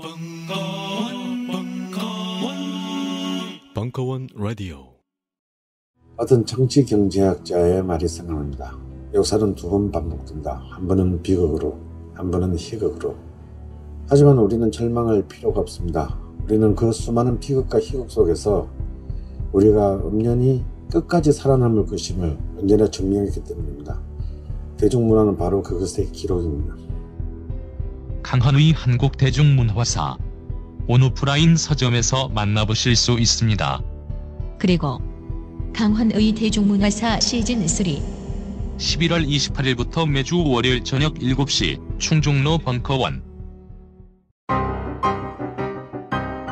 벙커원, 벙커원, 벙커원 라디오. 어떤 정치 경제학자의 말이 생각납니다. 역사는 두 번 반복된다. 한 번은 비극으로, 한 번은 희극으로. 하지만 우리는 절망할 필요가 없습니다. 우리는 그 수많은 비극과 희극 속에서 우리가 음연히 끝까지 살아남을 것임을 언제나 증명했기 때문입니다. 대중문화는 바로 그것의 기록입니다. 강한의 한국 대중문화사 온오프라인 서점에서 만나보실 수 있습니다. 그리고 강한의 대중문화사 시즌3 11월 28일부터 매주 월요일 저녁 7시 충중로 벙커원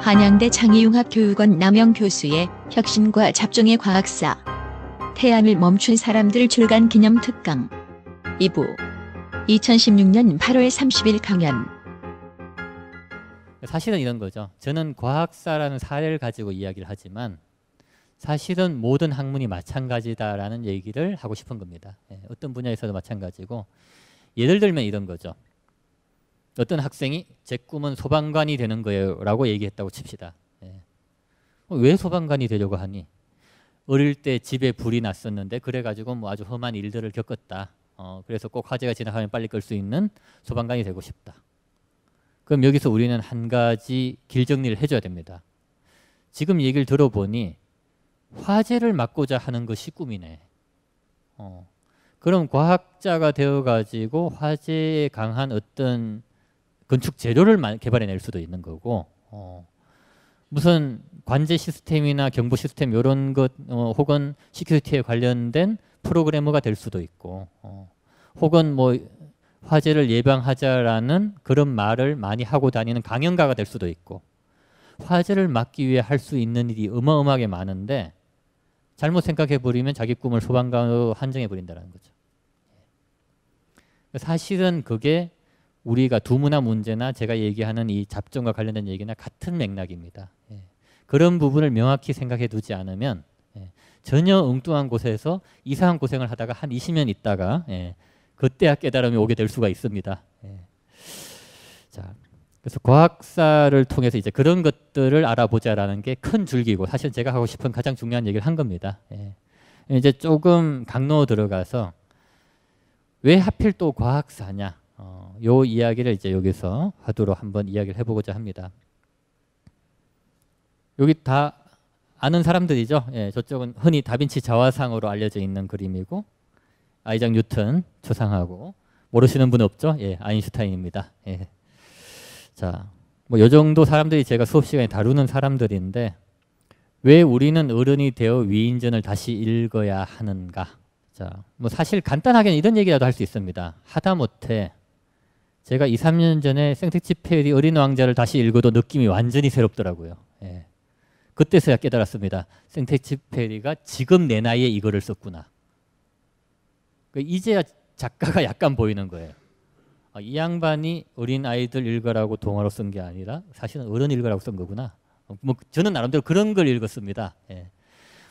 한양대 창의융합교육원 남영 교수의 혁신과 잡종의 과학사 태양을 멈춘 사람들 출간 기념 특강 2부 2016년 8월 30일 강연 사실은 이런 거죠. 저는 과학사라는 사례를 가지고 이야기를 하지만 사실은 모든 학문이 마찬가지다라는 얘기를 하고 싶은 겁니다. 예, 어떤 분야에서도 마찬가지고 예를 들면 이런 거죠. 어떤 학생이 제 꿈은 소방관이 되는 거예요라고 얘기했다고 칩시다. 예. 어, 왜 소방관이 되려고 하니? 어릴 때 집에 불이 났었는데 그래가지고 뭐 아주 험한 일들을 겪었다. 어, 그래서 꼭 화재가 지나가면 빨리 끌 수 있는 소방관이 되고 싶다. 그럼 여기서 우리는 한 가지 길 정리를 해줘야 됩니다. 지금 얘기를 들어보니 화재를 막고자 하는 것이 꿈이네. 어, 그럼 과학자가 되어가지고 화재에 강한 어떤 건축 재료를 개발해낼 수도 있는 거고 어, 무슨 관제 시스템이나 경보 시스템 이런 것 어, 혹은 시큐리티에 관련된 프로그래머가 될 수도 있고 어, 혹은 뭐 화재를 예방하자라는 그런 말을 많이 하고 다니는 강연가가 될 수도 있고 화재를 막기 위해 할 수 있는 일이 어마어마하게 많은데 잘못 생각해 버리면 자기 꿈을 소방관으로 한정해 버린다는 거죠. 사실은 그게 우리가 두문화 문제나 제가 얘기하는 이 잡종과 관련된 얘기나 같은 맥락입니다. 예. 그런 부분을 명확히 생각해 두지 않으면 전혀 엉뚱한 곳에서 이상한 고생을 하다가 한 20년 있다가 예, 그때야 아 깨달음이 오게 될 수가 있습니다. 예. 자, 그래서 과학사를 통해서 이제 그런 것들을 알아보자라는 게 큰 줄기고 사실 제가 하고 싶은 가장 중요한 얘기를 한 겁니다. 예. 이제 조금 강로 들어가서 왜 하필 또 과학사냐 어, 요 이야기를 이제 여기서 하도록 한번 이야기를 해보고자 합니다. 여기 다 아는 사람들이죠. 예, 저쪽은 흔히 다빈치 자화상으로 알려져 있는 그림이고 아이작 뉴턴 초상하고 모르시는 분 없죠? 예, 아인슈타인입니다. 예. 자, 뭐이 정도 사람들이 제가 수업 시간에 다루는 사람들인데 왜 우리는 어른이 되어 위인전을 다시 읽어야 하는가? 자, 뭐 사실 간단하게는 이런 얘기라도 할 수 있습니다. 하다못해 제가 2, 3년 전에 생텍치페리 어린 왕자를 다시 읽어도 느낌이 완전히 새롭더라고요. 예. 그때서야 깨달았습니다. 생텍쥐페리가 지금 내 나이에 이거를 썼구나. 그 이제야 작가가 약간 보이는 거예요. 아, 이 양반이 어린 아이들 읽으라고 동화로 쓴 게 아니라 사실은 어른 읽으라고 쓴 거구나. 어, 뭐 저는 나름대로 그런 걸 읽었습니다. 예.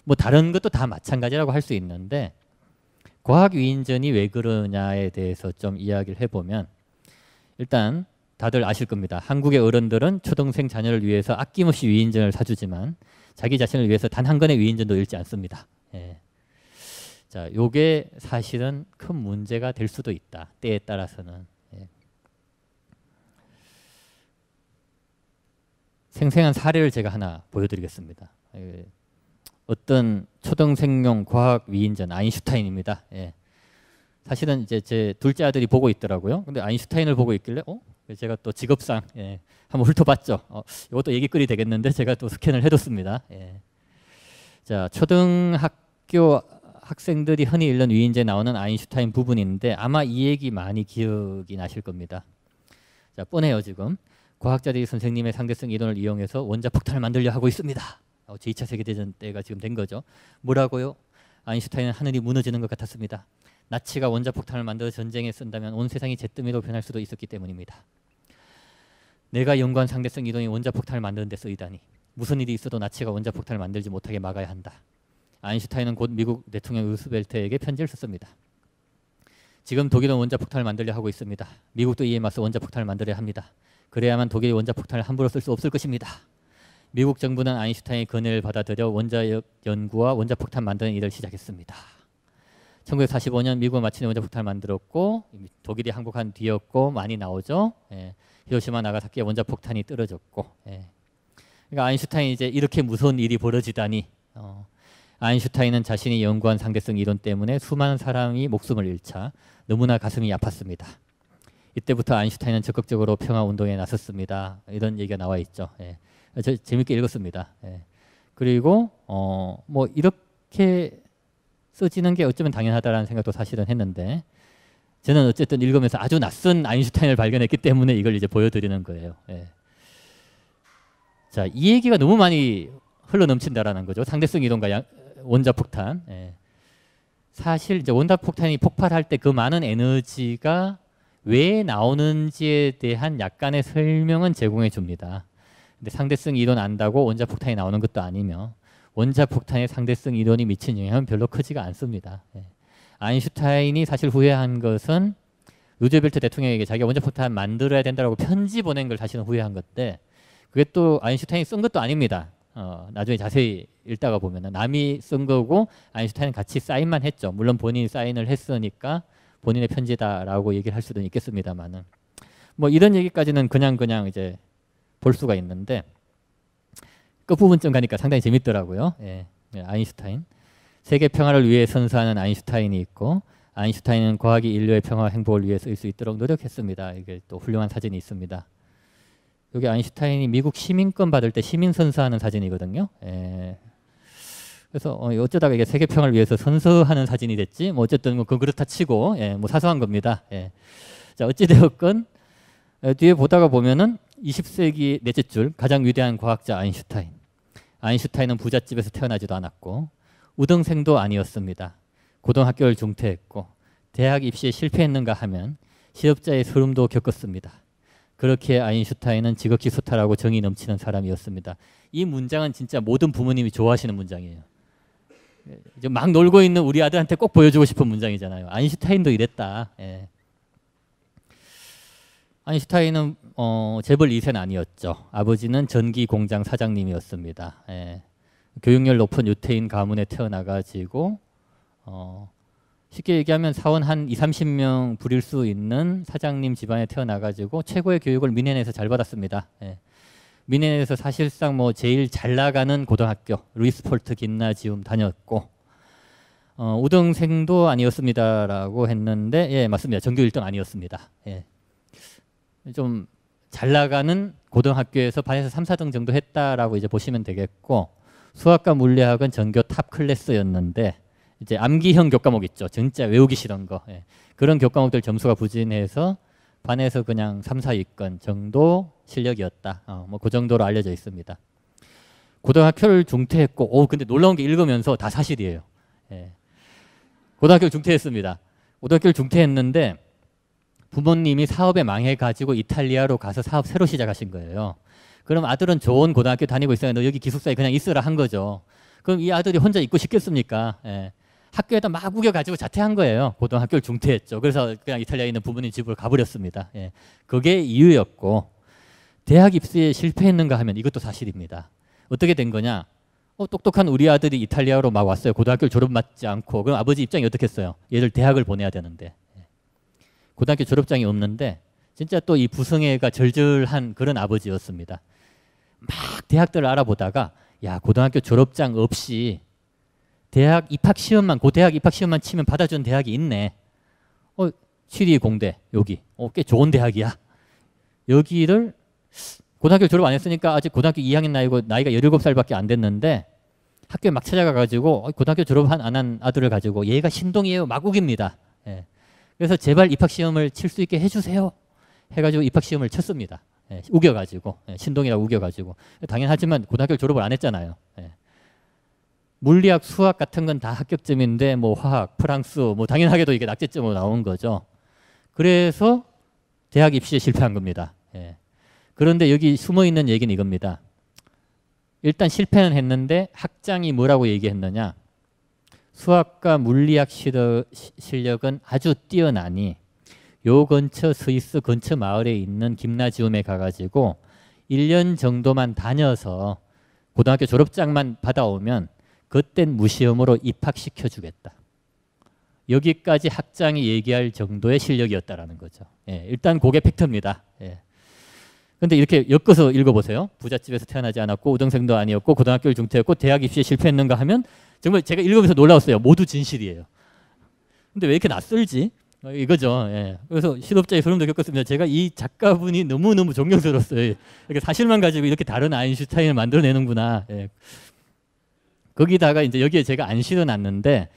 뭐 다른 것도 다 마찬가지라고 할 수 있는데 과학 위인전이 왜 그러냐에 대해서 좀 이야기를 해보면 일단 다들 아실 겁니다. 한국의 어른들은 초등생 자녀를 위해서 아낌없이 위인전을 사주지만 자기 자신을 위해서 단한 건의 위인전도 읽지 않습니다. 예. 자, 요게 사실은 큰 문제가 될 수도 있다. 때에 따라서는. 예. 생생한 사례를 제가 하나 보여드리겠습니다. 예. 어떤 초등생용 과학 위인전 아인슈타인입니다. 예. 사실은 이제 제 둘째 아들이 보고 있더라고요. 근데 아인슈타인을 보고 있길래 어? 제가 또 직업상 예, 한번 훑어봤죠. 어, 이것도 얘기거리 되겠는데 제가 또 스캔을 해뒀습니다. 예. 자 초등학교 학생들이 흔히 읽는 위인제 나오는 아인슈타인 부분인데 아마 이 얘기 많이 기억이 나실 겁니다. 자 뻔해요 지금 과학자들이 선생님의 상대성 이론을 이용해서 원자 폭탄을 만들려 하고 있습니다. 어, 제2차 세계대전 때가 지금 된 거죠. 뭐라고요? 아인슈타인은 하늘이 무너지는 것 같았습니다. 나치가 원자폭탄을 만들어 전쟁에 쓴다면 온 세상이 잿더미로 변할 수도 있었기 때문입니다. 내가 연구한 상대성 이론이 원자폭탄을 만드는 데 쓰이다니 무슨 일이 있어도 나치가 원자폭탄을 만들지 못하게 막아야 한다. 아인슈타인은 곧 미국 대통령 루스벨트에게 편지를 썼습니다. 지금 독일은 원자폭탄을 만들려 하고 있습니다. 미국도 이에 맞서 원자폭탄을 만들어야 합니다. 그래야만 독일이 원자폭탄을 함부로 쓸 수 없을 것입니다. 미국 정부는 아인슈타인의 건의를 받아들여 원자 연구와 원자폭탄 만드는 일을 시작했습니다. 1945년 미국은 마침내 원자 폭탄을 만들었고 독일이 항복한 뒤였고 많이 나오죠. 예. 히로시마 나가사키에 원자 폭탄이 떨어졌고. 예. 그러니까 아인슈타인이 이제 이렇게 무서운 일이 벌어지다니. 어. 아인슈타인은 자신이 연구한 상대성 이론 때문에 수많은 사람이 목숨을 잃자 너무나 가슴이 아팠습니다. 이때부터 아인슈타인은 적극적으로 평화 운동에 나섰습니다. 이런 얘기가 나와 있죠. 예. 저 재밌게 읽었습니다. 예. 그리고 어, 뭐 이렇게 써지는 게 어쩌면 당연하다라는 생각도 사실은 했는데 저는 어쨌든 읽으면서 아주 낯선 아인슈타인을 발견했기 때문에 이걸 이제 보여드리는 거예요. 예. 자, 이 얘기가 너무 많이 흘러넘친다라는 거죠. 상대성 이론과 양, 원자 폭탄. 예. 사실 이제 원자 폭탄이 폭발할 때 그 많은 에너지가 왜 나오는지에 대한 약간의 설명은 제공해 줍니다. 근데 상대성 이론 안다고 원자 폭탄이 나오는 것도 아니며 원자 폭탄의 상대성 이론이 미친 영향은 별로 크지가 않습니다. 예. 아인슈타인이 사실 후회한 것은 루즈벨트 대통령에게 자기가 원자 폭탄 만들어야 된다라고 편지 보낸 걸 사실은 후회한 건데 그게 또 아인슈타인이 쓴 것도 아닙니다. 어, 나중에 자세히 읽다가 보면 남이 쓴 거고 아인슈타인은 같이 사인만 했죠. 물론 본인이 사인을 했으니까 본인의 편지다라고 얘기를 할 수도 있겠습니다만은 뭐 이런 얘기까지는 그냥 그냥 이제 볼 수가 있는데 끝부분쯤 가니까 상당히 재밌더라고요. 예, 예 아인슈타인. 세계 평화를 위해 선사하는 아인슈타인이 있고 아인슈타인은 과학이 인류의 평화 행복을 위해 쓰일 수 있도록 노력했습니다. 이게 또 훌륭한 사진이 있습니다. 여기 아인슈타인이 미국 시민권 받을 때 시민 선사하는 사진이거든요. 예. 그래서 어, 어쩌다가 이게 세계 평화를 위해서 선서하는 사진이 됐지. 뭐 어쨌든 그 그렇다 치고 예, 뭐 사소한 겁니다. 예. 자 어찌 되었건 어, 뒤에 보다가 보면은 20세기 넷째 줄 가장 위대한 과학자 아인슈타인. 아인슈타인은 부잣집에서 태어나지도 않았고 우등생도 아니었습니다. 고등학교를 중퇴했고 대학 입시에 실패했는가 하면 실업자의 소름도 겪었습니다. 그렇게 아인슈타인은 지극히 소탈하고 정이 넘치는 사람이었습니다. 이 문장은 진짜 모든 부모님이 좋아하시는 문장이에요. 이제 막 놀고 있는 우리 아들한테 꼭 보여주고 싶은 문장이잖아요. 아인슈타인도 이랬다. 예. 아인슈타인은 어, 재벌 2세는 아니었죠. 아버지는 전기 공장 사장님이었습니다. 예. 교육열 높은 유태인 가문에 태어나가지고 어, 쉽게 얘기하면 사원 한 2, 30명 부릴 수 있는 사장님 집안에 태어나가지고 최고의 교육을 미네에서 잘 받았습니다. 예. 미네에서 사실상 뭐 제일 잘 나가는 고등학교 루이스폴트 긴나지움 다녔고 어, 우등생도 아니었습니다라고 했는데 예 맞습니다. 전교 1등 아니었습니다. 예. 좀잘 나가는 고등학교에서 반에서 3, 4등 정도 했다라고 이제 보시면 되겠고 수학과 물리학은 전교 탑 클래스였는데 이제 암기형 교과목 있죠. 진짜 외우기 싫은 거. 예. 그런 교과목들 점수가 부진해서 반에서 그냥 3, 4위권 정도 실력이었다. 어, 뭐그 정도로 알려져 있습니다. 고등학교를 중퇴했고, 오, 근데 놀라운 게 읽으면서 다 사실이에요. 예. 고등학교를 중퇴했습니다. 고등학교를 중퇴했는데 부모님이 사업에 망해가지고 이탈리아로 가서 사업 새로 시작하신 거예요. 그럼 아들은 좋은 고등학교 다니고 있어요. 너 여기 기숙사에 그냥 있으라 한 거죠. 그럼 이 아들이 혼자 있고 싶겠습니까? 예. 학교에다 막 우겨가지고 자퇴한 거예요. 고등학교를 중퇴했죠. 그래서 그냥 이탈리아에 있는 부모님 집으로 가버렸습니다. 예. 그게 이유였고, 대학 입시에 실패했는가 하면 이것도 사실입니다. 어떻게 된 거냐? 어, 똑똑한 우리 아들이 이탈리아로 막 왔어요. 고등학교 졸업 맞지 않고. 그럼 아버지 입장이 어떻겠어요? 얘들 대학을 보내야 되는데. 고등학교 졸업장이 없는데 진짜 또 이 부성애가 절절한 그런 아버지였습니다. 막 대학들을 알아보다가 야 고등학교 졸업장 없이 대학 입학 시험만 고대학 입학 시험만 치면 받아준 대학이 있네. 어 취리 공대 여기 어꽤 좋은 대학이야. 여기를 고등학교 졸업 안 했으니까 아직 고등학교 2학년 나이고 나이가 17살밖에 안 됐는데 학교에 막 찾아가 가지고 어, 고등학교 졸업 한안 한 아들을 가지고 얘가 신동이에요 마국입니다. 예. 그래서 제발 입학시험을 칠 수 있게 해주세요. 해가지고 입학시험을 쳤습니다. 예, 우겨가지고 예, 신동이라 우겨가지고 당연하지만 고등학교 졸업을 안 했잖아요. 예. 물리학, 수학 같은 건 다 합격점인데 뭐 화학, 프랑스 뭐 당연하게도 이게 낙제점으로 나온 거죠. 그래서 대학 입시에 실패한 겁니다. 예. 그런데 여기 숨어 있는 얘기는 이겁니다. 일단 실패는 했는데 학장이 뭐라고 얘기했느냐? 수학과 물리학 실력은 아주 뛰어나니 요 근처 스위스 근처 마을에 있는 김나지움에 가가지고 1년 정도만 다녀서 고등학교 졸업장만 받아오면 그땐 무시험으로 입학시켜 주겠다. 여기까지 학장이 얘기할 정도의 실력이었다라는 거죠. 예, 일단 그게 팩트입니다. 예. 근데 이렇게 엮어서 읽어보세요. 부잣집에서 태어나지 않았고 우등생도 아니었고 고등학교 중퇴했고 대학 입시에 실패했는가 하면 정말 제가 읽으면서 놀라웠어요. 모두 진실이에요. 근데 왜 이렇게 낯설지? 어, 이거죠. 예. 그래서 실업자의 소름도 겪었습니다. 제가 이 작가분이 너무너무 존경스러웠어요. 예. 이렇게 사실만 가지고 이렇게 다른 아인슈타인을 만들어내는구나. 예. 거기다가 이제 여기에 제가 안 실어놨는데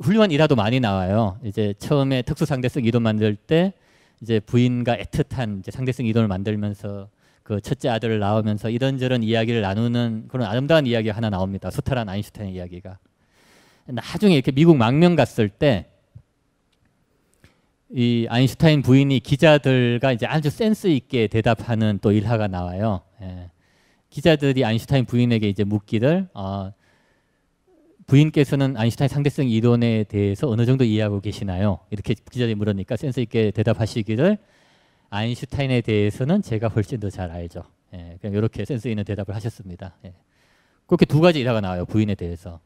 훌륭한 일화도 많이 나와요. 이제 처음에 특수상대성 이론 만들 때 이제 부인과 애틋한 이제 상대성 이론을 만들면서 그 첫째 아들을 낳으면서 이런저런 이야기를 나누는 그런 아름다운 이야기가 하나 나옵니다. 소탈한 아인슈타인 이야기가. 나중에 이렇게 미국 망명 갔을 때 이 아인슈타인 부인이 기자들과 이제 아주 센스 있게 대답하는 또 일화가 나와요. 예. 기자들이 아인슈타인 부인에게 이제 묻기를 어, 부인께서는 아인슈타인 상대성 이론에 대해서 어느 정도 이해하고 계시나요? 이렇게 기자님 물으니까 센스 있게 대답하시기를 아인슈타인에 대해서는 제가 훨씬 더 잘 알죠. 예, 그냥 이렇게 센스 있는 대답을 하셨습니다. 예. 그렇게 두 가지 일화가 나와요. 부인에 대해서.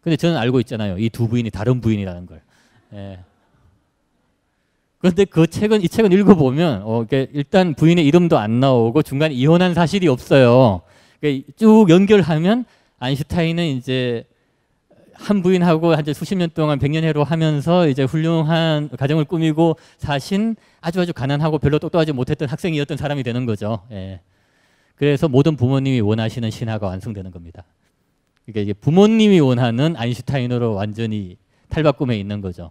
근데 저는 알고 있잖아요. 이 두 부인이 다른 부인이라는 걸. 예. 그런데 그 책은 이 책은 읽어보면 어, 일단 부인의 이름도 안 나오고 중간에 이혼한 사실이 없어요. 그러니까 쭉 연결하면 아인슈타인은 이제 한 부인하고 한 수십 년 동안 백년 해로 하면서 이제 훌륭한 가정을 꾸미고 사신 아주 아주 가난하고 별로 똑똑하지 못했던 학생이었던 사람이 되는 거죠. 예. 그래서 모든 부모님이 원하시는 신화가 완성되는 겁니다. 그러니까 이게 부모님이 원하는 아인슈타인으로 완전히 탈바꿈에 있는 거죠.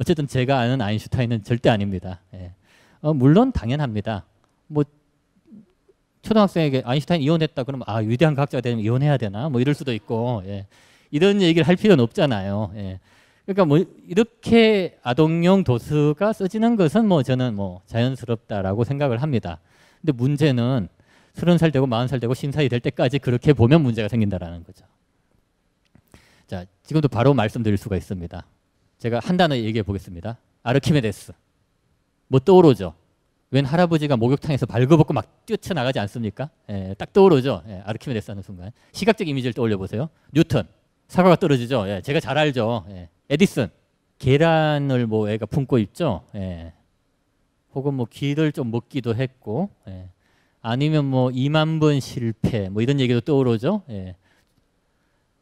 어쨌든 제가 아는 아인슈타인은 절대 아닙니다. 예. 어, 물론 당연합니다. 뭐 초등학생에게 아인슈타인 이혼했다 그러면 아 위대한 과학자가 되면 이혼해야 되나 뭐 이럴 수도 있고 예. 이런 얘기를 할 필요는 없잖아요. 예. 그러니까 뭐 이렇게 아동용 도수가 써지는 것은 뭐 저는 뭐 자연스럽다라고 생각을 합니다. 근데 문제는 서른 살 되고 마흔 살 되고 심사위 될 때까지 그렇게 보면 문제가 생긴다라는 거죠. 자, 지금도 바로 말씀드릴 수가 있습니다. 제가 한 단어 얘기해 보겠습니다. 아르키메데스. 뭐 떠오르죠? 웬 할아버지가 목욕탕에서 발그벗고 막 뛰쳐나가지 않습니까? 예, 딱 떠오르죠. 예, 아르키메데스 하는 순간. 시각적 이미지를 떠올려 보세요. 뉴턴. 사과가 떨어지죠. 예, 제가 잘 알죠. 예. 에디슨 계란을 뭐 애가 품고 있죠. 예. 혹은 뭐 귀를 좀 먹기도 했고 예. 아니면 뭐 2만 번 실패 뭐 이런 얘기도 떠오르죠. 예.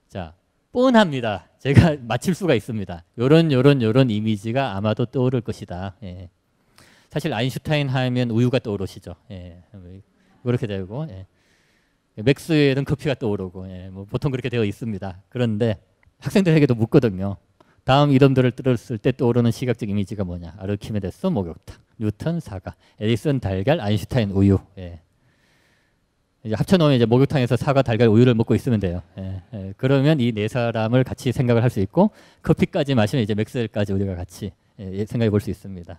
자 뻔합니다. 제가 맞힐 수가 있습니다. 요런 요런 요런 이미지가 아마도 떠오를 것이다. 예. 사실 아인슈타인 하면 우유가 떠오르시죠. 예. 그렇게 뭐 되고 예. 맥스의 커피가 떠오르고 예, 뭐 보통 그렇게 되어 있습니다. 그런데 학생들에게도 묻거든요. 다음 이름들을 들었을 때 떠오르는 시각적 이미지가 뭐냐? 아르키메데스 목욕탕, 뉴턴 사과, 에디슨 달걀, 아인슈타인 우유. 예. 이제 합쳐놓으면 이제 목욕탕에서 사과, 달걀, 우유를 먹고 있으면 돼요. 예, 예. 그러면 이 네 사람을 같이 생각을 할 수 있고 커피까지 마시면 이제 맥스웰까지 우리가 같이 예, 예 생각해 볼 수 있습니다.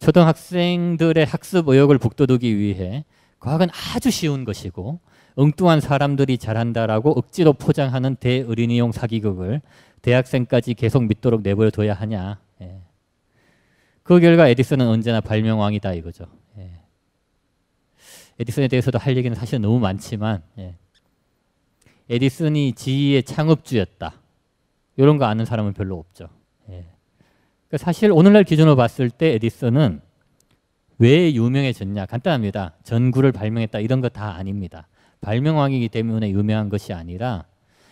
초등학생들의 학습 의욕을 북돋우기 위해 과학은 아주 쉬운 것이고 엉뚱한 사람들이 잘한다라고 억지로 포장하는 대의린이용 사기극을 대학생까지 계속 믿도록 내버려둬야 하냐. 예. 그 결과 에디슨은 언제나 발명왕이다 이거죠. 예. 에디슨에 대해서도 할 얘기는 사실 너무 많지만 예. 에디슨이 지 e 의 창업주였다. 이런 거 아는 사람은 별로 없죠. 예. 그러니까 사실 오늘날 기준으로 봤을 때 에디슨은 왜 유명해졌냐? 간단합니다. 전구를 발명했다 이런 거 다 아닙니다. 발명왕이기 때문에 유명한 것이 아니라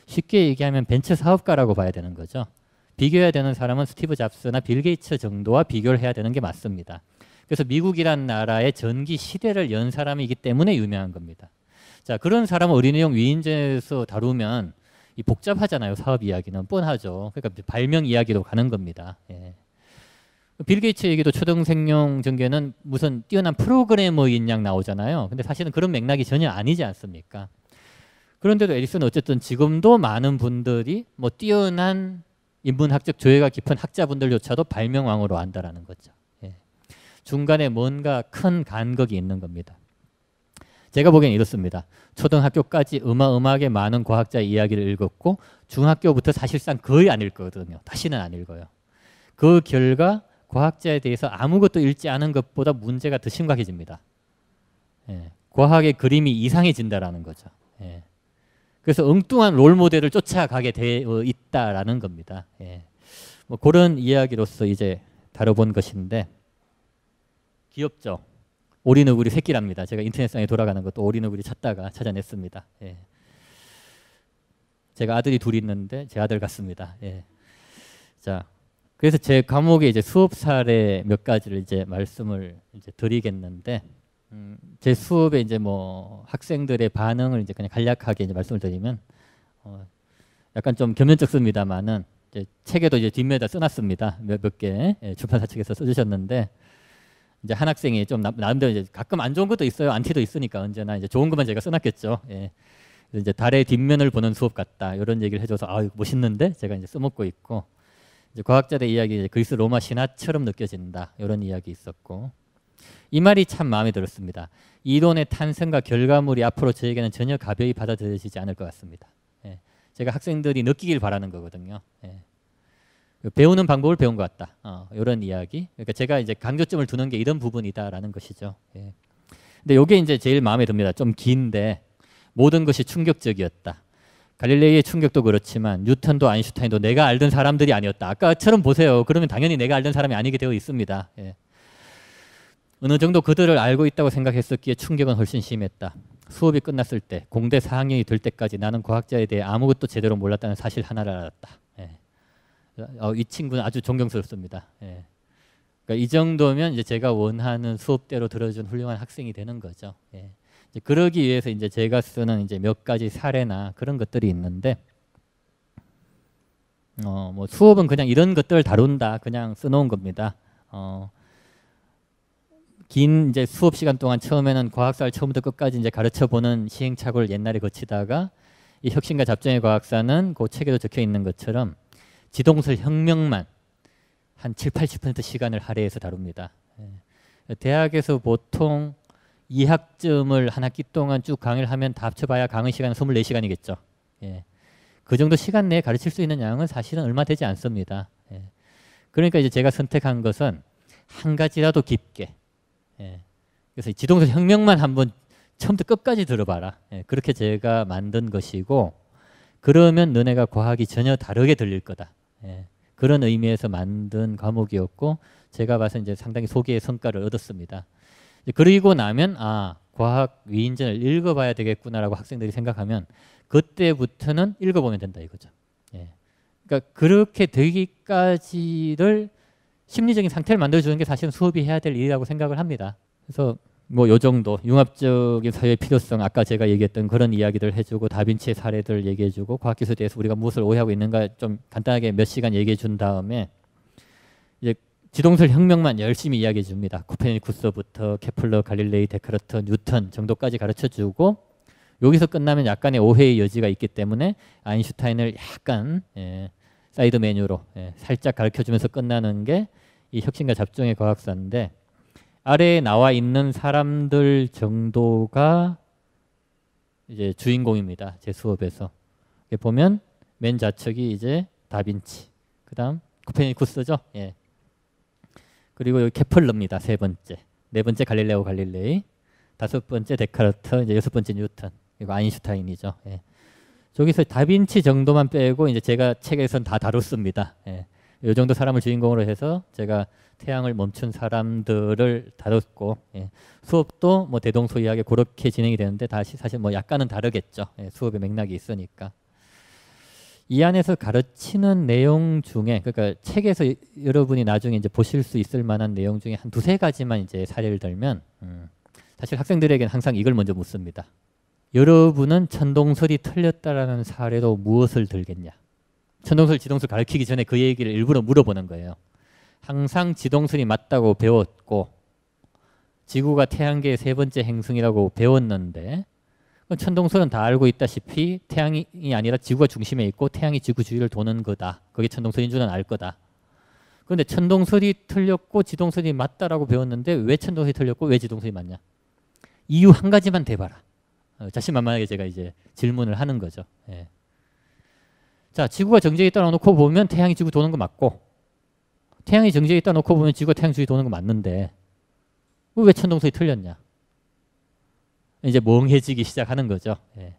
쉽게 얘기하면 벤처 사업가라고 봐야 되는 거죠. 비교해야 되는 사람은 스티브 잡스나 빌 게이츠 정도와 비교를 해야 되는 게 맞습니다. 그래서 미국이란 나라의 전기 시대를 연 사람이기 때문에 유명한 겁니다. 자, 그런 사람을 어린이용 위인전에서 다루면 이 복잡하잖아요. 사업 이야기는 뻔하죠. 그러니까 발명 이야기로 가는 겁니다. 예. 빌 게이츠 얘기도 초등생명 전개는 무슨 뛰어난 프로그래머인 양 나오잖아요. 근데 사실은 그런 맥락이 전혀 아니지 않습니까? 그런데도 에디슨은 어쨌든 지금도 많은 분들이 뭐 뛰어난 인문학적 조예가 깊은 학자분들조차도 발명왕으로 안다라는 거죠. 예. 중간에 뭔가 큰 간극이 있는 겁니다. 제가 보기엔 이렇습니다. 초등학교까지 음아음하게 많은 과학자 이야기를 읽었고 중학교부터 사실상 거의 안 읽거든요. 다시는 안 읽어요. 그 결과 과학자에 대해서 아무것도 읽지 않은 것보다 문제가 더 심각해집니다. 예, 과학의 그림이 이상해진다라는 거죠. 예, 그래서 엉뚱한 롤 모델을 쫓아가게 되어 있다라는 겁니다. 예, 뭐 그런 이야기로서 이제 다뤄본 것인데 귀엽죠. 오리너구리 새끼랍니다. 제가 인터넷상에 돌아가는 것도 오리너구리 찾다가 찾아냈습니다. 예. 제가 아들이 둘 있는데 제 아들 같습니다. 예. 자, 그래서 제 과목에 이제 수업 사례 몇 가지를 이제 말씀을 이제 드리겠는데 음, 제 수업에 이제 뭐 학생들의 반응을 이제 그냥 간략하게 이제 말씀을 드리면 어, 약간 좀 겸연쩍습니다만은 이제 책에도 이제 뒷면에다 써놨습니다 몇몇개 예, 출판사 측에서 써주셨는데 이제 한 학생이 좀 나, 나름대로 이제 가끔 안 좋은 것도 있어요 안티도 있으니까 언제나 이제 좋은 것만 제가 써놨겠죠. 예. 이제 달의 뒷면을 보는 수업 같다 이런 얘기를 해줘서 아 멋있는데 제가 이제 써먹고 있고. 이제 과학자들 이야기 그리스 로마 신화처럼 느껴진다 이런 이야기 있었고 이 말이 참 마음에 들었습니다. 이론의 탄생과 결과물이 앞으로 저에게는 전혀 가벼이 받아들여지지 않을 것 같습니다. 예. 제가 학생들이 느끼길 바라는 거거든요. 예. 그 배우는 방법을 배운 것 같다. 어, 이런 이야기. 그러니까 제가 이제 강조점을 두는 게 이런 부분이다라는 것이죠. 예. 근데 이게 이제 제일 마음에 듭니다. 좀 긴데 모든 것이 충격적이었다. 갈릴레이의 충격도 그렇지만 뉴턴도 아인슈타인도 내가 알던 사람들이 아니었다. 아까처럼 보세요. 그러면 당연히 내가 알던 사람이 아니게 되어 있습니다. 예. 어느 정도 그들을 알고 있다고 생각했었기에 충격은 훨씬 심했다. 수업이 끝났을 때 공대 4학년이 될 때까지 나는 과학자에 대해 아무것도 제대로 몰랐다는 사실 하나를 알았다. 예. 어, 이 친구는 아주 존경스럽습니다. 예. 그러니까 이 정도면 이제 제가 원하는 수업대로 들어준 훌륭한 학생이 되는 거죠. 예. 그러기 위해서 이제 제가 쓰는 이제 몇 가지 사례나 그런 것들이 있는데 어, 뭐 수업은 그냥 이런 것들을 다룬다 그냥 써놓은 겁니다. 어, 긴 이제 수업 시간 동안 처음에는 과학사를 처음부터 끝까지 이제 가르쳐 보는 시행착오를 옛날에 거치다가 이 혁신과 잡정의 과학사는 그 책에도 적혀 있는 것처럼 지동설 혁명만 한 7, 80% 시간을 할애해서 다룹니다. 예. 대학에서 보통 2학점을 한 학기 동안 쭉 강의를 하면 다 합쳐봐야 강의 시간은 24시간이겠죠. 예. 그 정도 시간 내에 가르칠 수 있는 양은 사실은 얼마 되지 않습니다. 예. 그러니까 이제 제가 선택한 것은 한 가지라도 깊게. 예. 그래서 지동설 혁명만 한번 처음부터 끝까지 들어봐라. 예. 그렇게 제가 만든 것이고 그러면 너네가 과학이 전혀 다르게 들릴 거다. 예. 그런 의미에서 만든 과목이었고 제가 봐서 이제 상당히 소개의 성과를 얻었습니다. 예, 그리고 나면 아 과학 위인전을 읽어봐야 되겠구나라고 학생들이 생각하면 그때부터는 읽어보면 된다 이거죠. 예. 그러니까 그렇게 되기까지를 심리적인 상태를 만들어주는 게 사실은 수업이 해야 될 일이라고 생각을 합니다. 그래서 뭐 요 정도 융합적인 사회의 필요성 아까 제가 얘기했던 그런 이야기들 해주고 다빈치의 사례들 얘기해주고 과학기술에 대해서 우리가 무엇을 오해하고 있는가 좀 간단하게 몇 시간 얘기해준 다음에 이제 지동설 혁명만 열심히 이야기해 줍니다. 코페르니쿠스부터 케플러, 갈릴레이, 데카르트, 뉴턴 정도까지 가르쳐 주고 여기서 끝나면 약간의 오해의 여지가 있기 때문에 아인슈타인을 약간 예, 사이드 메뉴로 예, 살짝 가르쳐 주면서 끝나는 게 이 혁신과 잡종의 과학사인데 아래에 나와 있는 사람들 정도가 이제 주인공입니다. 제 수업에서 보면 맨 좌측이 이제 다빈치, 그다음 코페르니쿠스죠. 예. 그리고 여기 케플러입니다. 세 번째. 네 번째 갈릴레오 갈릴레이. 다섯 번째 데카르트, 이제 여섯 번째 뉴턴. 이거 아인슈타인이죠. 예. 저기서 다빈치 정도만 빼고 이제 제가 책에선 다 다뤘습니다. 예. 이 정도 사람을 주인공으로 해서 제가 태양을 멈춘 사람들을 다뤘고 예. 수업도 뭐 대동소이하게 그렇게 진행이 되는데 다시 사실 뭐 약간은 다르겠죠. 예. 수업의 맥락이 있으니까. 이 안에서 가르치는 내용 중에 그러니까 책에서 여러분이 나중에 이제 보실 수 있을 만한 내용 중에 한 두세 가지만 이제 사례를 들면 음, 사실 학생들에게는 항상 이걸 먼저 묻습니다. 여러분은 천동설이 틀렸다라는 사례로 무엇을 들겠냐? 천동설, 지동설 가르치기 전에 그 얘기를 일부러 물어보는 거예요. 항상 지동설이 맞다고 배웠고 지구가 태양계의 세 번째 행성이라고 배웠는데 천동설은 다 알고 있다시피 태양이 아니라 지구가 중심에 있고 태양이 지구 주위를 도는 거다. 그게 천동설인 줄은 알 거다. 그런데 천동설이 틀렸고 지동설이 맞다라고 배웠는데 왜 천동설이 틀렸고 왜 지동설이 맞냐? 이유 한 가지만 대봐라. 어, 자신만만하게 제가 이제 질문을 하는 거죠. 예. 자, 지구가 정지에 따라 놓고 보면 태양이 지구 도는 거 맞고 태양이 정지에 따라 놓고 보면 지구가 태양 주위 도는 거 맞는데 왜 천동설이 틀렸냐? 이제 멍해지기 시작하는 거죠. 예.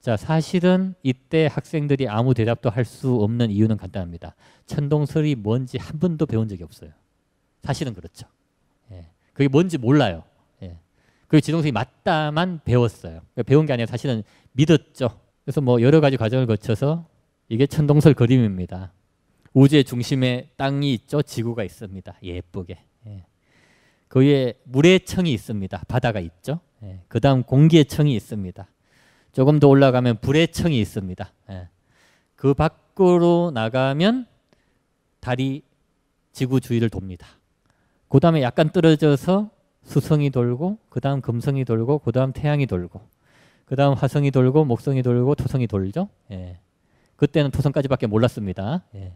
자, 사실은 이때 학생들이 아무 대답도 할 수 없는 이유는 간단합니다. 천동설이 뭔지 한 번도 배운 적이 없어요. 사실은 그렇죠. 예. 그게 뭔지 몰라요. 예. 그지동설이 맞다만 배웠어요. 그러니까 배운 게 아니라 사실은 믿었죠. 그래서 뭐 여러 가지 과정을 거쳐서 이게 천동설 그림입니다. 우주의 중심에 땅이 있죠. 지구가 있습니다. 예쁘게. 그 위에 물의 청이 있습니다. 바다가 있죠. 예, 그 다음 공기의 청이 있습니다. 조금 더 올라가면 불의 청이 있습니다. 예, 그 밖으로 나가면 달이 지구 주위를 돕니다. 그 다음에 약간 떨어져서 수성이 돌고, 그 다음 금성이 돌고, 그 다음 태양이 돌고, 그 다음 화성이 돌고, 목성이 돌고, 토성이 돌죠. 예. 그때는 토성까지밖에 몰랐습니다. 예.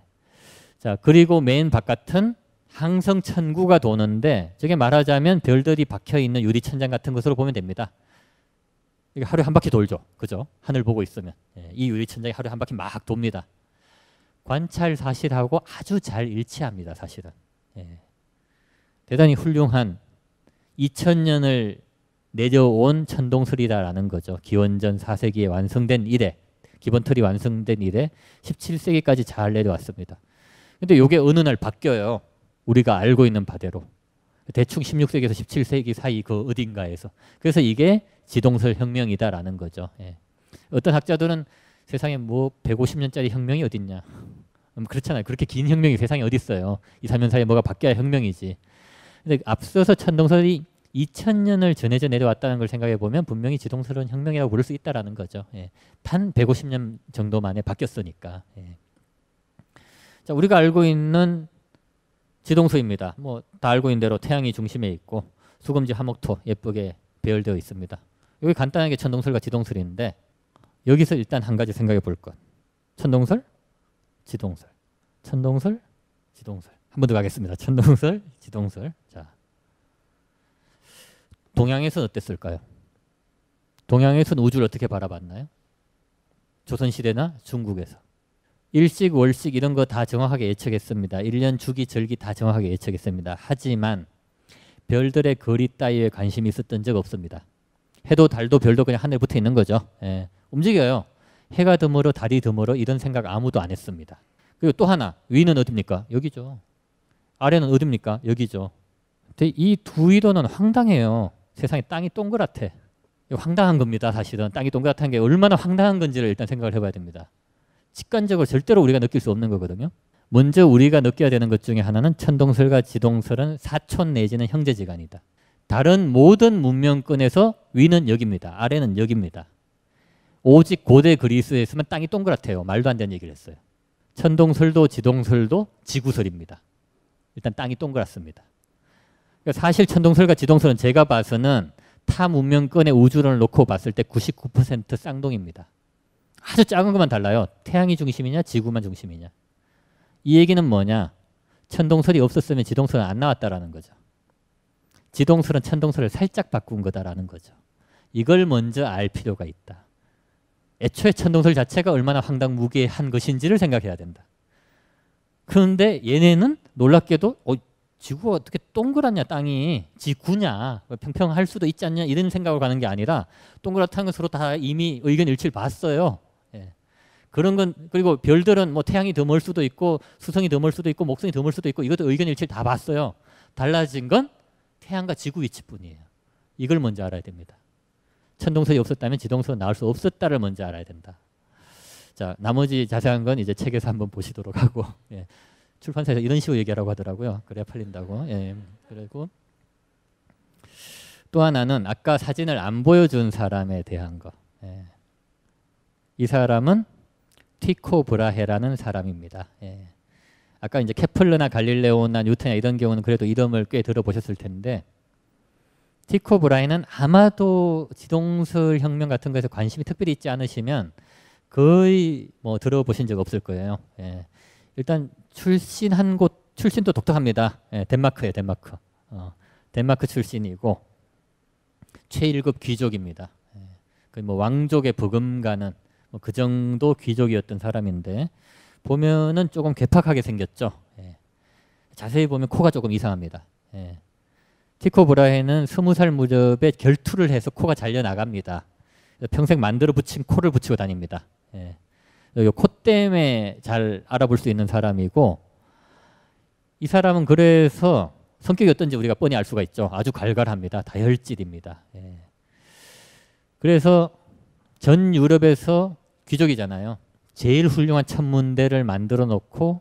자, 그리고 맨 바깥은 항성천구가 도는데 저게 말하자면 별들이 박혀있는 유리천장 같은 것으로 보면 됩니다. 이게 하루에 한 바퀴 돌죠. 그죠? 하늘 보고 있으면. 예, 이 유리천장이 하루에 한 바퀴 막 돕니다. 관찰 사실하고 아주 잘 일치합니다. 사실은. 예. 대단히 훌륭한 2000년을 내려온 천동설이다라는 거죠. 기원전 4세기에 완성된 이래 기본틀이 완성된 이래 17세기까지 잘 내려왔습니다. 근데 이게 어느 날 바뀌어요. 우리가 알고 있는 바대로 대충 16세기에서 17세기 사이 그 어딘가에서 그래서 이게 지동설 혁명이다라는 거죠. 예. 어떤 학자들은 세상에 뭐 150년짜리 혁명이 어딨냐? 음, 그렇잖아요. 그렇게 긴 혁명이 세상에 어디 있어요? 2, 3년 사이에 뭐가 바뀌어야 혁명이지. 근데 앞서서 천동설이 2000년을 전해져 내려왔다는 걸 생각해 보면 분명히 지동설은 혁명이라고 부를 수 있다라는 거죠. 예. 단 150년 정도 만에 바뀌었으니까. 예. 자, 우리가 알고 있는 지동수입니다. 뭐 다 알고 있는 대로 태양이 중심에 있고 수금지 화목토 예쁘게 배열되어 있습니다. 여기 간단하게 천동설과 지동설인데 여기서 일단 한 가지 생각해 볼 것. 천동설, 지동설, 천동설, 지동설. 한 번 더 가겠습니다. 천동설, 지동설. 자, 동양에서는 어땠을까요? 동양에서는 우주를 어떻게 바라봤나요? 조선시대나 중국에서. 일식, 월식 이런 거 다 정확하게 예측했습니다. 1년 주기, 절기 다 정확하게 예측했습니다. 하지만 별들의 거리 따위에 관심이 있었던 적 없습니다. 해도 달도 별도 그냥 하늘에 붙어 있는 거죠. 예, 움직여요. 해가 드물어 달이 드물어 이런 생각 아무도 안 했습니다. 그리고 또 하나 위는 어딥니까? 여기죠. 아래는 어딥니까? 여기죠. 이두이론는 황당해요. 세상에 땅이 동그랗대. 황당한 겁니다. 사실은 땅이 동그랗다는 게 얼마나 황당한 건지를 일단 생각을 해봐야 됩니다. 직관적으로 절대로 우리가 느낄 수 없는 거거든요. 먼저 우리가 느껴야 되는 것 중에 하나는 천동설과 지동설은 사촌 내지는 형제지간이다. 다른 모든 문명권에서 위는 여기입니다. 아래는 여기입니다. 오직 고대 그리스에서만 땅이 동그랗대요. 말도 안 되는 얘기를 했어요. 천동설도 지동설도 지구설입니다. 일단 땅이 동그랗습니다. 그러니까 사실 천동설과 지동설은 제가 봐서는 타 문명권의 우주론을 놓고 봤을 때99%쌍둥입니다 아주 작은 것만 달라요. 태양이 중심이냐 지구만 중심이냐. 이 얘기는 뭐냐? 천동설이 없었으면 지동설은 안 나왔다라는 거죠. 지동설은 천동설을 살짝 바꾼 거다라는 거죠. 이걸 먼저 알 필요가 있다. 애초에 천동설 자체가 얼마나 황당무계한 것인지를 생각해야 된다. 그런데 얘네는 놀랍게도 어, 지구가 어떻게 동그랗냐 땅이 지구냐 뭐 평평할 수도 있지 않냐 이런 생각을 가는 게 아니라 동그랗다는 것으로 다 이미 의견 일치를 봤어요. 그런 건 그리고 별들은 뭐 태양이 더멀 수도 있고 수성이 더멀 수도 있고 목성이 더멀 수도 있고 이것도 의견 일치를 다 봤어요. 달라진 건 태양과 지구 위치뿐이에요. 이걸 먼저 알아야 됩니다. 천동설이 없었다면 지동설은 나올 수 없었다를 먼저 알아야 된다. 자, 나머지 자세한 건 이제 책에서 한번 보시도록 하고 예. 출판사에서 이런 식으로 얘기하라고 하더라고요. 그래야 팔린다고. 예. 그리고 또 하나는 아까 사진을 안 보여준 사람에 대한 거. 예. 이 사람은 티코 브라헤라는 사람입니다. 예. 아까 이제 케플러나 갈릴레오나 뉴턴이나 이런 경우는 그래도 이름을 꽤 들어보셨을 텐데 티코 브라헤는 아마도 지동술 혁명 같은 것에 관심이 특별히 있지 않으시면 거의 뭐 들어보신 적 없을 거예요. 예. 일단 출신한 곳 출신도 독특합니다. 예, 덴마크예요, 덴마크. 어, 덴마크 출신이고 최일급 귀족입니다. 예, 그 뭐 왕족의 부금가는 뭐그 정도 귀족이었던 사람인데 보면은 조금 괴팍하게 생겼죠. 예. 자세히 보면 코가 조금 이상합니다. 예. 티코 브라헤는 스무 살 무렵에 결투를 해서 코가 잘려 나갑니다. 평생 만들어 붙인 코를 붙이고 다닙니다. 예. 코 때문에 잘 알아볼 수 있는 사람이고 이 사람은 그래서 성격이 어떤지 우리가 뻔히 알 수가 있죠. 아주 갈갈합니다. 다혈질입니다. 예. 그래서 전 유럽에서 귀족이잖아요. 제일 훌륭한 천문대를 만들어 놓고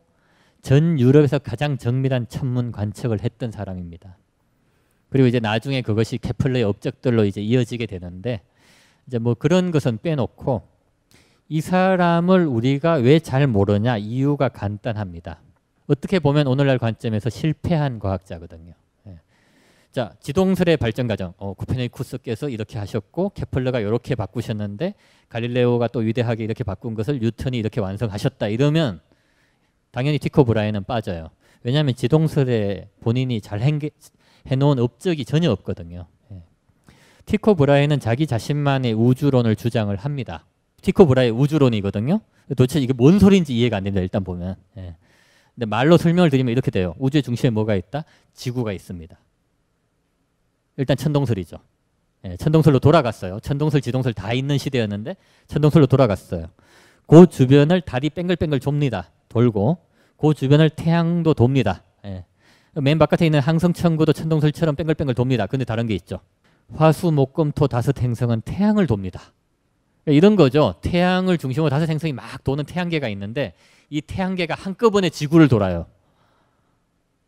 전 유럽에서 가장 정밀한 천문 관측을 했던 사람입니다. 그리고 이제 나중에 그것이 케플러의 업적들로 이제 이어지게 되는데 이제 뭐 그런 것은 빼놓고 이 사람을 우리가 왜 잘 모르냐 이유가 간단합니다. 어떻게 보면 오늘날 관점에서 실패한 과학자거든요. 자, 지동설의 발전 과정. 어, 쿠페르니쿠스께서 이렇게 하셨고 케플러가 이렇게 바꾸셨는데 갈릴레오가 또 위대하게 이렇게 바꾼 것을 뉴턴이 이렇게 완성하셨다. 이러면 당연히 티코 브라이는 빠져요. 왜냐하면 지동설에 본인이 잘 행게, 해놓은 업적이 전혀 없거든요. 예. 티코 브라이는 자기 자신만의 우주론을 주장을 합니다. 티코 브라이 우주론이거든요. 도대체 이게 뭔 소리인지 이해가 안 된다. 일단 보면. 예. 근데 말로 설명을 드리면 이렇게 돼요. 우주의 중심에 뭐가 있다? 지구가 있습니다. 일단 천동설이죠. 예, 천동설로 돌아갔어요. 천동설, 지동설 다 있는 시대였는데 천동설로 돌아갔어요. 그 주변을 달이 뱅글뱅글 돕니다. 돌고 그 주변을 태양도 돕니다. 예. 맨 바깥에 있는 항성천구도 천동설처럼 뱅글뱅글 돕니다. 근데 다른 게 있죠. 화수, 목금, 토, 다섯 행성은 태양을 돕니다. 그러니까 이런 거죠. 태양을 중심으로 다섯 행성이 막 도는 태양계가 있는데 이 태양계가 한꺼번에 지구를 돌아요.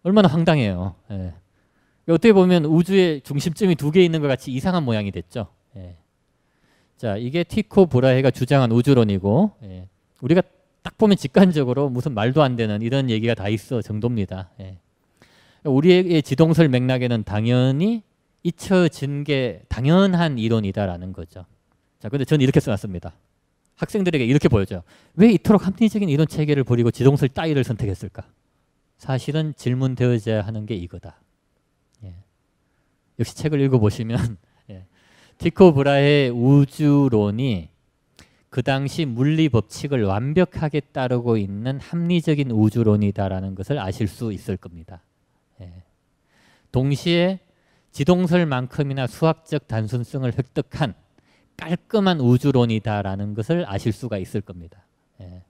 얼마나 황당해요. 예. 어떻게 보면 우주의 중심점이 두 개 있는 것 같이 이상한 모양이 됐죠. 예. 자, 이게 티코 브라헤가 주장한 우주론이고 예. 우리가 딱 보면 직관적으로 무슨 말도 안 되는 이런 얘기가 다 있어 정도입니다. 예. 우리의 지동설 맥락에는 당연히 잊혀진 게 당연한 이론이다라는 거죠. 자, 근데 저는 이렇게 써놨습니다. 학생들에게 이렇게 보여줘요. 왜 이토록 합리적인 이론 체계를 버리고 지동설 따위를 선택했을까? 사실은 질문되어야 하는 게 이거다. 역시 책을 읽어보시면 예. 티코 브라의 우주론이 그 당시 물리 법칙을 완벽하게 따르고 있는 합리적인 우주론이다라는 것을 아실 수 있을 겁니다. 예. 동시에 지동설만큼이나 수학적 단순성을 획득한 깔끔한 우주론이다라는 것을 아실 수가 있을 겁니다. 예.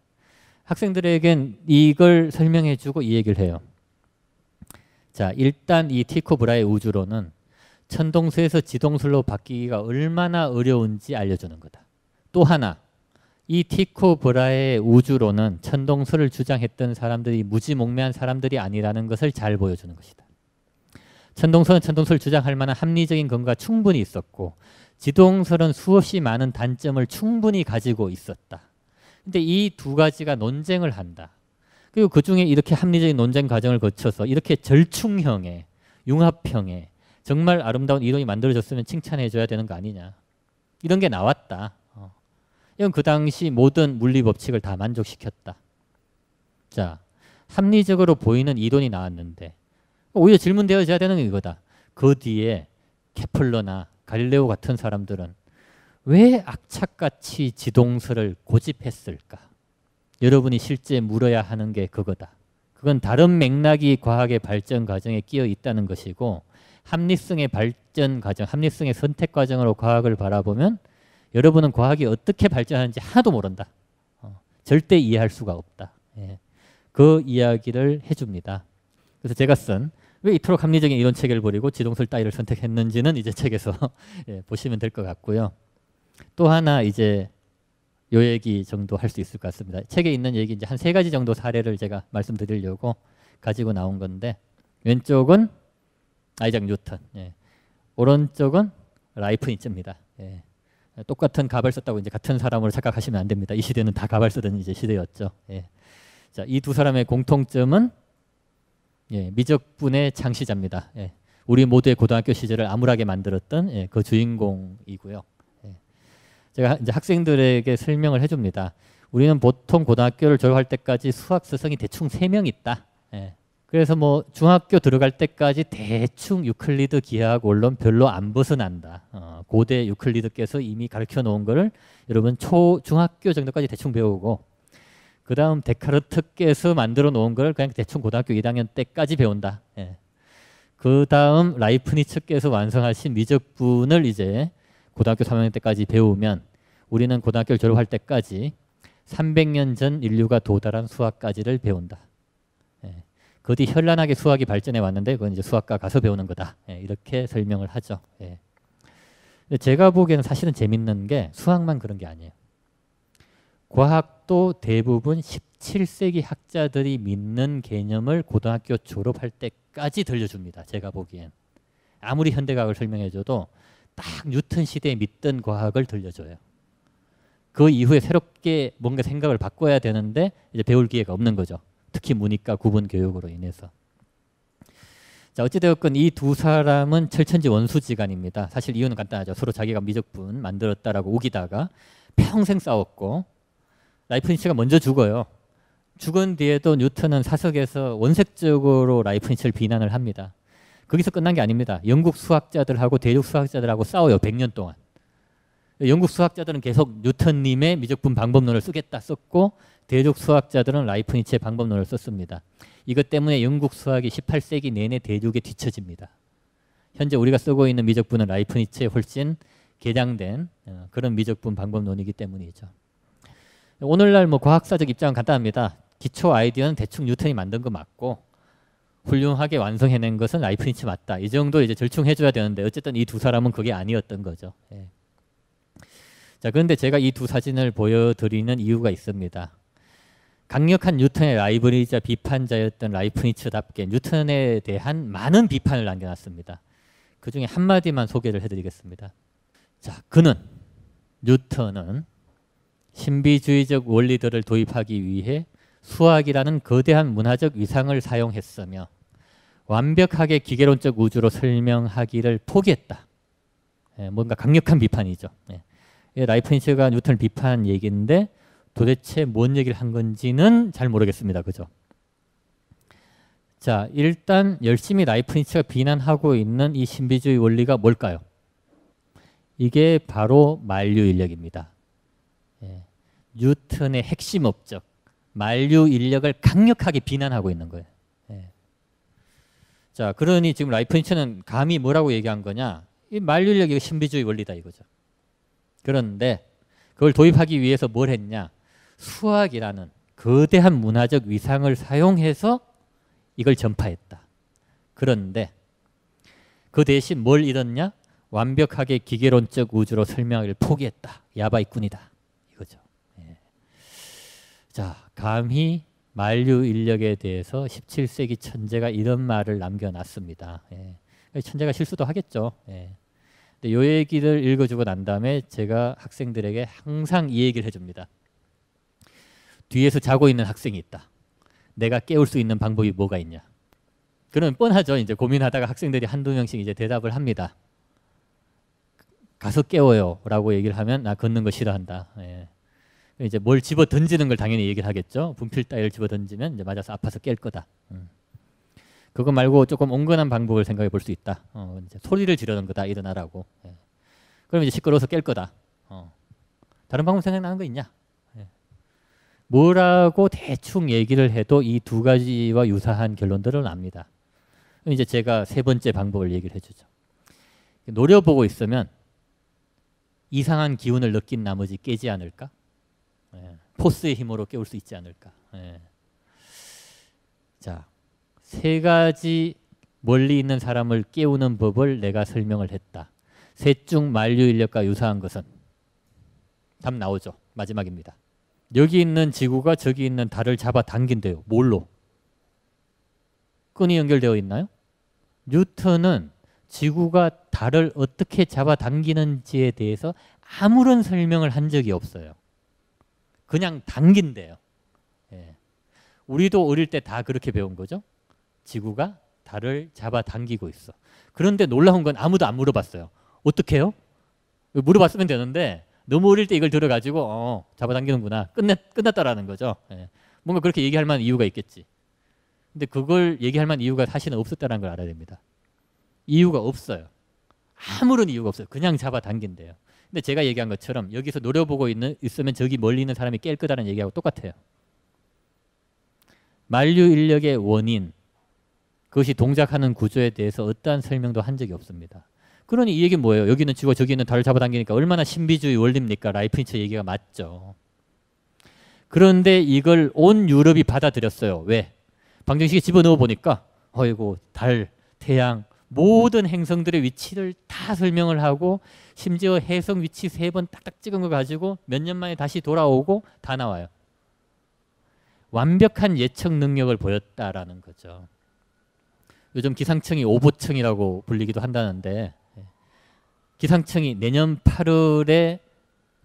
학생들에겐 이걸 설명해주고 이 얘기를 해요. 자, 일단 이 티코 브라의 우주론은 천동수에서 지동수로 바뀌기가 얼마나 어려운지 알려주는 거다. 또 하나, 이 티코 브라의 우주로는 천동수를 주장했던 사람들이 무지몽매한 사람들이 아니라는 것을 잘 보여주는 것이다. 천동설은 천동설을 주장할 만한 합리적인 근거가 충분히 있었고 지동설은 수없이 많은 단점을 충분히 가지고 있었다. 근데 이 두 가지가 논쟁을 한다. 그리고 그중에 이렇게 합리적인 논쟁 과정을 거쳐서 이렇게 절충형의 융합형의 정말 아름다운 이론이 만들어졌으면 칭찬해줘야 되는 거 아니냐. 이런 게 나왔다. 어. 이건 그 당시 모든 물리 법칙을 다 만족시켰다. 자, 합리적으로 보이는 이론이 나왔는데 오히려 질문되어져야 되는 게 이거다. 그 뒤에 케플러나 갈릴레오 같은 사람들은 왜 악착같이 지동설을 고집했을까? 여러분이 실제 물어야 하는 게 그거다. 그건 다른 맥락이 과학의 발전 과정에 끼어 있다는 것이고 합리성의 발전 과정, 합리성의 선택 과정으로 과학을 바라보면 여러분은 과학이 어떻게 발전하는지 하나도 모른다. 어, 절대 이해할 수가 없다. 예. 그 이야기를 해줍니다. 그래서 제가 쓴 왜 이토록 합리적인 이론 체계를 버리고 지동설 따위를 선택했는지는 이제 책에서 예, 보시면 될 것 같고요. 또 하나 이제 요 얘기 정도 할 수 있을 것 같습니다. 책에 있는 얘기 이제 한 세 가지 정도 사례를 제가 말씀드리려고 가지고 나온 건데 왼쪽은 아이작 뉴턴. 예. 오른쪽은 라이프니츠입니다. 예. 똑같은 갑을 썼다고 이제 같은 사람으로 착각하시면 안 됩니다. 이 시대는 다 갑을 쓰던 이제 시대였죠. 예. 자, 이 두 사람의 공통점은 예, 미적분의 창시자입니다. 예. 우리 모두의 고등학교 시절을 암울하게 만들었던 예, 그 주인공이고요. 예. 제가 이제 학생들에게 설명을 해줍니다. 우리는 보통 고등학교를 졸업할 때까지 수학 스승이 대충 세 명 있다. 예. 그래서 뭐 중학교 들어갈 때까지 대충 유클리드 기하학 원론 별로 안 벗어난다. 어, 고대 유클리드께서 이미 가르쳐 놓은 거를 여러분 초 중학교 정도까지 대충 배우고 그 다음 데카르트께서 만들어 놓은 걸 그냥 대충 고등학교 2학년 때까지 배운다. 예. 그 다음 라이프니츠께서 완성하신 미적분을 이제 고등학교 3학년 때까지 배우면 우리는 고등학교를 졸업할 때까지 300년 전 인류가 도달한 수학까지를 배운다. 그뒤 현란하게 수학이 발전해 왔는데 그건 이제 수학과 가서 배우는 거다. 예, 이렇게 설명을 하죠. 예. 제가 보기에는 사실은 재밌는 게 수학만 그런 게 아니에요. 과학도 대부분 17세기 학자들이 믿는 개념을 고등학교 졸업할 때까지 들려줍니다. 제가 보기엔. 아무리 현대과학을 설명해줘도 딱 뉴턴 시대에 믿던 과학을 들려줘요. 그 이후에 새롭게 뭔가 생각을 바꿔야 되는데 이제 배울 기회가 없는 거죠. 특히 문이과 구분 교육으로 인해서. 자 어찌되었건 이 두 사람은 철천지 원수지간입니다. 사실 이유는 간단하죠. 서로 자기가 미적분 만들었다라고 우기다가 평생 싸웠고 라이프니츠가 먼저 죽어요. 죽은 뒤에도 뉴턴은 사석에서 원색적으로 라이프니츠를 비난을 합니다. 거기서 끝난 게 아닙니다. 영국 수학자들하고 대륙 수학자들하고 싸워요. 100년 동안. 영국 수학자들은 계속 뉴턴님의 미적분 방법론을 쓰겠다 썼고 대륙 수학자들은 라이프니츠의 방법론을 썼습니다. 이것 때문에 영국 수학이 18세기 내내 대륙에 뒤처집니다. 현재 우리가 쓰고 있는 미적분은 라이프니츠에 훨씬 개량된 어, 그런 미적분 방법론이기 때문이죠. 오늘날 뭐 과학사적 입장은 간단합니다. 기초 아이디어는 대충 뉴턴이 만든 거 맞고 훌륭하게 완성해낸 것은 라이프니츠 맞다. 이 정도 이제 절충해줘야 되는데 어쨌든 이 두 사람은 그게 아니었던 거죠. 예. 자, 그런데 제가 이 두 사진을 보여드리는 이유가 있습니다. 강력한 뉴턴의 라이브리자 비판자였던 라이프니츠답게 뉴턴에 대한 많은 비판을 남겨놨습니다. 그 중에 한 마디만 소개를 해드리겠습니다. 자, 그는 뉴턴은 신비주의적 원리들을 도입하기 위해 수학이라는 거대한 문화적 위상을 사용했으며 완벽하게 기계론적 우주로 설명하기를 포기했다. 예, 뭔가 강력한 비판이죠. 예, 라이프니츠가 뉴턴 을 비판 한 얘기인데 도대체 뭔 얘기를 한 건지는 잘 모르겠습니다. 그죠? 자, 일단 열심히 라이프니츠가 비난하고 있는 이 신비주의 원리가 뭘까요? 이게 바로 만류 인력입니다. 예. 뉴턴의 핵심 업적, 만류 인력을 강력하게 비난하고 있는 거예요. 예. 자, 그러니 지금 라이프니츠는 감히 뭐라고 얘기한 거냐? 이 만류 인력이 신비주의 원리다 이거죠. 그런데 그걸 도입하기 위해서 뭘 했냐? 수학이라는 거대한 문화적 위상을 사용해서 이걸 전파했다. 그런데 그 대신 뭘 잃었냐? 완벽하게 기계론적 우주로 설명을 포기했다. 야바이꾼이다. 이거죠. 예. 자, 감히 만류 인력에 대해서 17세기 천재가 이런 말을 남겨놨습니다. 예. 천재가 실수도 하겠죠. 예. 근데 요 얘기를 읽어주고 난 다음에 제가 학생들에게 항상 이 얘기를 해줍니다. 뒤에서 자고 있는 학생이 있다. 내가 깨울 수 있는 방법이 뭐가 있냐? 그는 뻔하죠. 이제 고민하다가 학생들이 한두 명씩 이제 대답을 합니다. 가서 깨워요라고 얘기를 하면 나 아, 걷는 거 싫어한다. 예. 이제 뭘 집어 던지는 걸 당연히 얘기를 하겠죠. 분필 따위를 집어 던지면 이제 맞아서 아파서 깰 거다. 음. 그거 말고 조금 온건한 방법을 생각해 볼 수 있다. 어, 이제 소리를 지르는 거다. 일어나라고. 예. 그럼 이제 시끄러워서 깰 거다. 어. 다른 방법 생각나는 거 있냐? 뭐라고 대충 얘기를 해도 이 두 가지와 유사한 결론들을 납니다. 이제 제가 세 번째 방법을 얘기를 해주죠. 노려보고 있으면 이상한 기운을 느낀 나머지 깨지 않을까? 예. 포스의 힘으로 깨울 수 있지 않을까? 예. 자, 세 가지 멀리 있는 사람을 깨우는 법을 내가 설명을 했다. 셋 중 만류 인력과 유사한 것은 답 나오죠. 마지막입니다. 여기 있는 지구가 저기 있는 달을 잡아당긴대요. 뭘로? 끈이 연결되어 있나요? 뉴턴은 지구가 달을 어떻게 잡아당기는지에 대해서 아무런 설명을 한 적이 없어요. 그냥 당긴대요. 예. 우리도 어릴 때 다 그렇게 배운 거죠. 지구가 달을 잡아당기고 있어. 그런데 놀라운 건 아무도 안 물어봤어요. 어떻게 해요? 물어봤으면 되는데 너무 어릴 때 이걸 들어가지고 어, 잡아당기는구나. 끝났, 끝났다라는 거죠. 예. 뭔가 그렇게 얘기할 만한 이유가 있겠지. 근데 그걸 얘기할 만한 이유가 사실은 없었다는 걸 알아야 됩니다. 이유가 없어요. 아무런 이유가 없어요. 그냥 잡아당긴대요. 근데 제가 얘기한 것처럼 여기서 노려보고 있는 있으면 저기 멀리 있는 사람이 깰 거다라는 얘기하고 똑같아요. 만류 인력의 원인 그것이 동작하는 구조에 대해서 어떠한 설명도 한 적이 없습니다. 그러니 이 얘기는 뭐예요? 여기는 쥐고 저기는 달을 잡아당기니까 얼마나 신비주의 원리입니까? 라이프니처 얘기가 맞죠. 그런데 이걸 온 유럽이 받아들였어요. 왜? 방정식에 집어넣어 보니까 어이고 달, 태양 모든 행성들의 위치를 다 설명을 하고 심지어 해성 위치 세 번 딱딱 찍은 거 가지고 몇 년 만에 다시 돌아오고 다 나와요. 완벽한 예측 능력을 보였다라는 거죠. 요즘 기상청이 오보청이라고 불리기도 한다는데 기상청이 내년 8월에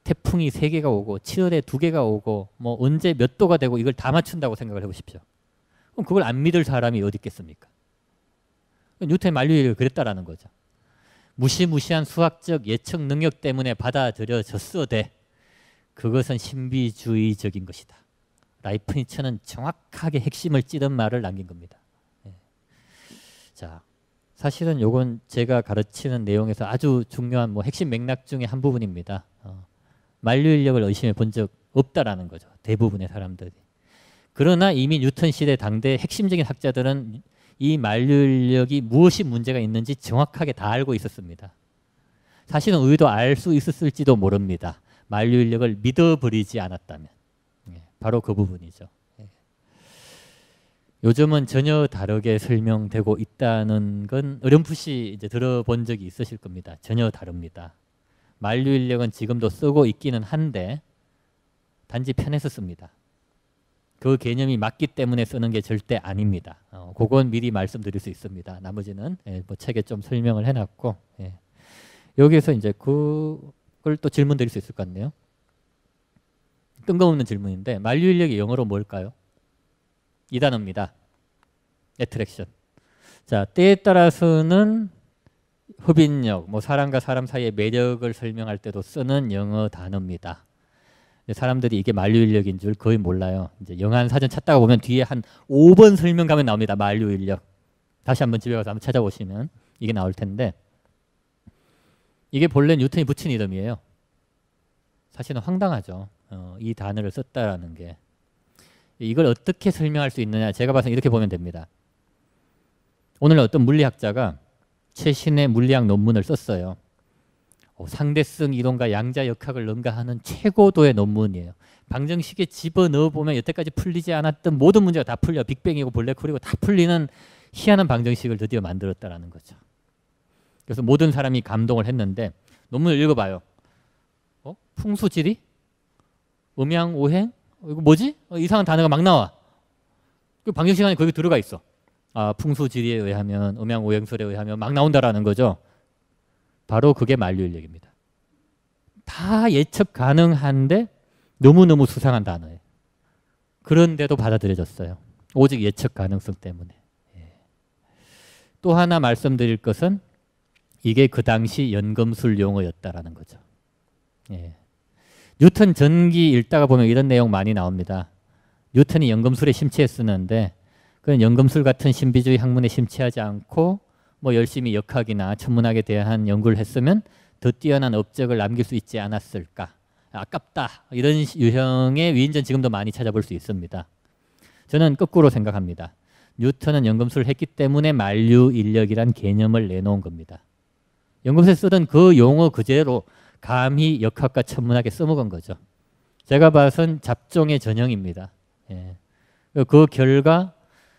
태풍이 3개가 오고 7월에 2개가 오고 뭐 언제 몇 도가 되고 이걸 다 맞춘다고 생각을 해보십시오. 그럼 그걸 안 믿을 사람이 어디 있겠습니까? 뉴턴만류일 그랬다라는 거죠. 무시무시한 수학적 예측 능력 때문에 받아들여졌어대 그것은 신비주의적인 것이다. 라이프니처는 정확하게 핵심을 찌른 말을 남긴 겁니다. 예. 자, 사실은 요건 제가 가르치는 내용에서 아주 중요한 뭐 핵심 맥락 중에 한 부분입니다. 어, 만류 인력을 의심해 본 적 없다라는 거죠. 대부분의 사람들이. 그러나 이미 뉴턴 시대 당대 핵심적인 학자들은 이 만류 인력이 무엇이 문제가 있는지 정확하게 다 알고 있었습니다. 사실은 의도 알 수 있었을지도 모릅니다. 만류 인력을 믿어버리지 않았다면. 예, 바로 그 부분이죠. 요즘은 전혀 다르게 설명되고 있다는 건 어렴풋이 이제 들어본 적이 있으실 겁니다. 전혀 다릅니다. 만류 인력은 지금도 쓰고 있기는 한데 단지 편해서 씁니다. 그 개념이 맞기 때문에 쓰는 게 절대 아닙니다. 어, 그건 미리 말씀드릴 수 있습니다. 나머지는 예, 뭐 책에 좀 설명을 해놨고 예. 여기에서 이제 그걸 또 질문 드릴 수 있을 것 같네요. 뜬금없는 질문인데 만류 인력이 영어로 뭘까요? 이 단어입니다. 애트랙션. 자, 때에 따라서는 흡인력, 뭐 사람과 사람 사이의 매력을 설명할 때도 쓰는 영어 단어입니다. 사람들이 이게 만류인력인 줄 거의 몰라요. 이제 영한 사전 찾다가 보면 뒤에 한 5번 설명 가면 나옵니다. 만류인력. 다시 한번 집에 가서 한번 찾아보시면 이게 나올 텐데 이게 본래 뉴턴이 붙인 이름이에요. 사실은 황당하죠. 어, 이 단어를 썼다라는 게. 이걸 어떻게 설명할 수 있느냐 제가 봐서 이렇게 보면 됩니다. 오늘 어떤 물리학자가 최신의 물리학 논문을 썼어요. 어, 상대성 이론과 양자 역학을 능가하는 최고도의 논문이에요. 방정식에 집어넣어 보면 여태까지 풀리지 않았던 모든 문제가 다 풀려 빅뱅이고 블랙홀이고 다 풀리는 희한한 방정식을 드디어 만들었다라는 거죠. 그래서 모든 사람이 감동을 했는데 논문을 읽어봐요. 어? 풍수지리, 음양오행, 어, 이거 뭐지? 어, 이상한 단어가 막 나와. 그 방역 시간이 거기 들어가 있어. 아, 풍수지리에 의하면 음양 오행설에 의하면 막 나온다라는 거죠. 바로 그게 만류일 얘기입니다. 다 예측 가능한데 너무너무 수상한 단어예요. 그런데도 받아들여졌어요. 오직 예측 가능성 때문에. 예. 또 하나 말씀드릴 것은 이게 그 당시 연금술 용어였다라는 거죠. 예. 뉴턴 전기 읽다가 보면 이런 내용 많이 나옵니다. 뉴턴이 연금술에 심취했었는데 그런 연금술 같은 신비주의 학문에 심취하지 않고 뭐 열심히 역학이나 천문학에 대한 연구를 했으면 더 뛰어난 업적을 남길 수 있지 않았을까. 아깝다. 이런 유형의 위인전 지금도 많이 찾아볼 수 있습니다. 저는 거꾸로 생각합니다. 뉴턴은 연금술을 했기 때문에 만류 인력이란 개념을 내놓은 겁니다. 연금술에 쓰던 그 용어 그대로 감히 역학과 천문학에 써먹은 거죠. 제가 봐선 잡종의 전형입니다. 예. 그 결과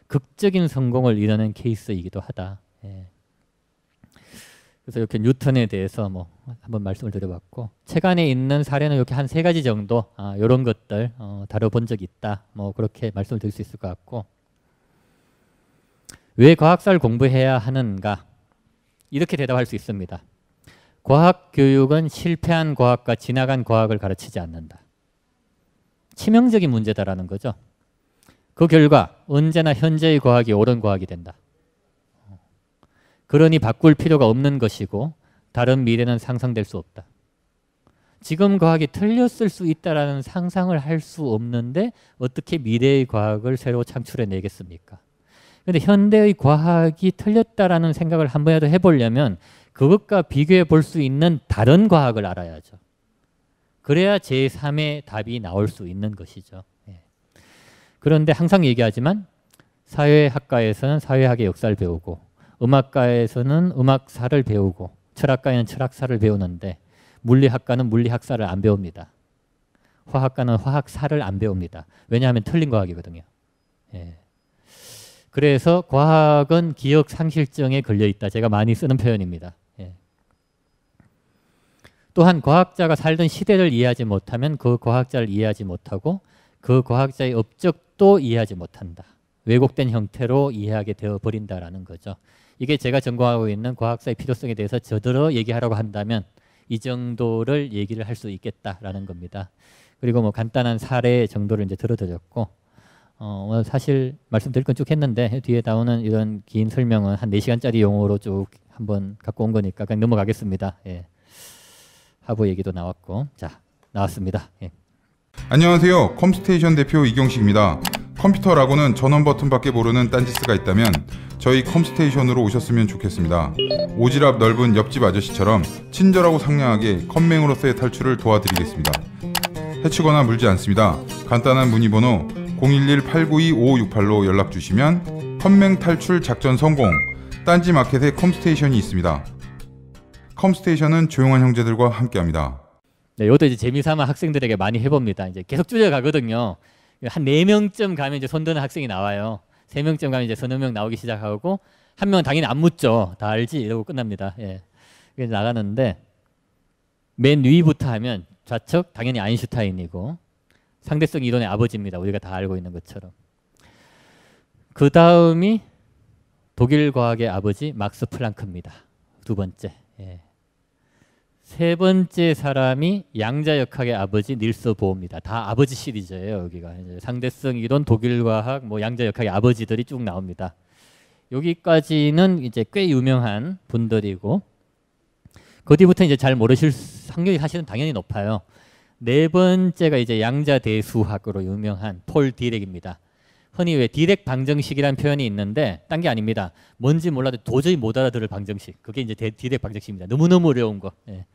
극적인 성공을 이뤄낸 케이스이기도 하다. 예. 그래서 이렇게 뉴턴에 대해서 뭐 한번 말씀을 드려봤고 책 안에 있는 사례는 이렇게 한 세 가지 정도 아, 이런 것들 어, 다뤄본 적이 있다. 뭐 그렇게 말씀을 드릴 수 있을 것 같고 왜 과학사를 공부해야 하는가 이렇게 대답할 수 있습니다. 과학 교육은 실패한 과학과 지나간 과학을 가르치지 않는다. 치명적인 문제다라는 거죠. 그 결과 언제나 현재의 과학이 옳은 과학이 된다. 그러니 바꿀 필요가 없는 것이고 다른 미래는 상상될 수 없다. 지금 과학이 틀렸을 수 있다라는 상상을 할 수 없는데 어떻게 미래의 과학을 새로 창출해 내겠습니까? 근데 현대의 과학이 틀렸다라는 생각을 한 번이라도 해보려면 그것과 비교해 볼 수 있는 다른 과학을 알아야죠. 그래야 제3의 답이 나올 수 있는 것이죠. 예. 그런데 항상 얘기하지만 사회학과에서는 사회학의 역사를 배우고 음악과에서는 음악사를 배우고 철학과에는 철학사를 배우는데 물리학과는 물리학사를 안 배웁니다. 화학과는 화학사를 안 배웁니다. 왜냐하면 틀린 과학이거든요. 예. 그래서 과학은 기억 상실증에 걸려 있다. 제가 많이 쓰는 표현입니다. 또한 과학자가 살던 시대를 이해하지 못하면 그 과학자를 이해하지 못하고 그 과학자의 업적도 이해하지 못한다. 왜곡된 형태로 이해하게 되어 버린다라는 거죠. 이게 제가 전공하고 있는 과학사의 필요성에 대해서 저들어 얘기하라고 한다면 이 정도를 얘기를 할 수 있겠다라는 겁니다. 그리고 뭐 간단한 사례 정도를 이제 들어드렸고 어, 오늘 뭐 사실 말씀드릴 건 쭉 했는데 뒤에 나오는 이런 긴 설명은 한 4시간짜리 용어로 쭉 한번 갖고 온 거니까 그냥 넘어가겠습니다. 예. 하부 얘기도 나왔고 자 나왔습니다. 예. 안녕하세요. 컴스테이션 대표 이경식입니다. 컴퓨터라고는 전원 버튼밖에 모르는 딴지스가 있다면 저희 컴스테이션으로 오셨으면 좋겠습니다. 오지랖 넓은 옆집 아저씨처럼 친절하고 상냥하게 컴맹으로서의 탈출을 도와드리겠습니다. 해치거나 물지 않습니다. 간단한 문의번호 011-892-5568로 연락 주시면 컴맹 탈출 작전 성공 딴지 마켓에 컴스테이션이 있습니다. 컴스테이션은 조용한 형제들과 함께합니다. 네, 이것도 이제 재미삼아 학생들에게 많이 해봅니다. 이제 계속 줄여가거든요. 한 네 명쯤 가면 이제 손드는 학생이 나와요. 세 명쯤 가면 이제 서너 명 나오기 시작하고 한명 당연히 안 묻죠. 다 알지 이러고 끝납니다. 예. 그래서 나가는데 맨 위부터 하면 좌측 당연히 아인슈타인이고 상대성 이론의 아버지입니다. 우리가 다 알고 있는 것처럼. 그 다음이 독일 과학의 아버지 막스 플랑크입니다. 두 번째. 예. 세 번째 사람이 양자 역학의 아버지 닐스 보호입니다. 다 아버지 시리즈예요. 여기가 상대성 이론, 독일과학, 뭐 양자 역학의 아버지들이 쭉 나옵니다. 여기까지는 이제 꽤 유명한 분들이고 그 뒤부터 이제 잘 모르실 확률이 사실은 당연히 높아요. 네 번째가 이제 양자 대수학으로 유명한 폴 디렉입니다. 흔히 왜 디렉 방정식이라는 표현이 있는데 딴 게 아닙니다. 뭔지 몰라도 도저히 못 알아들을 방정식. 그게 이제 디렉 방정식입니다. 너무너무 어려운 거. 예.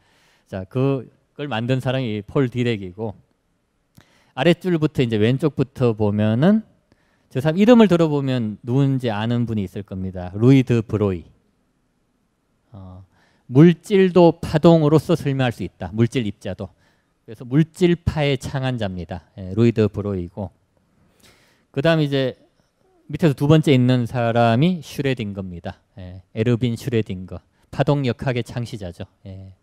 자, 그걸 만든 사람이 폴 디렉이고 아랫줄부터 이제 왼쪽부터 보면은 저 사람 이름을 들어보면 누군지 아는 분이 있을 겁니다. 루이드 브로이. 어, 물질도 파동으로서 설명할 수 있다. 물질 입자도. 그래서 물질파의 창안자입니다. 예, 루이드 브로이고 그 다음 이제 밑에서 두 번째 있는 사람이 슈레딩거입니다. 예, 에르빈 슈레딩거. 파동역학의 창시자죠. 예.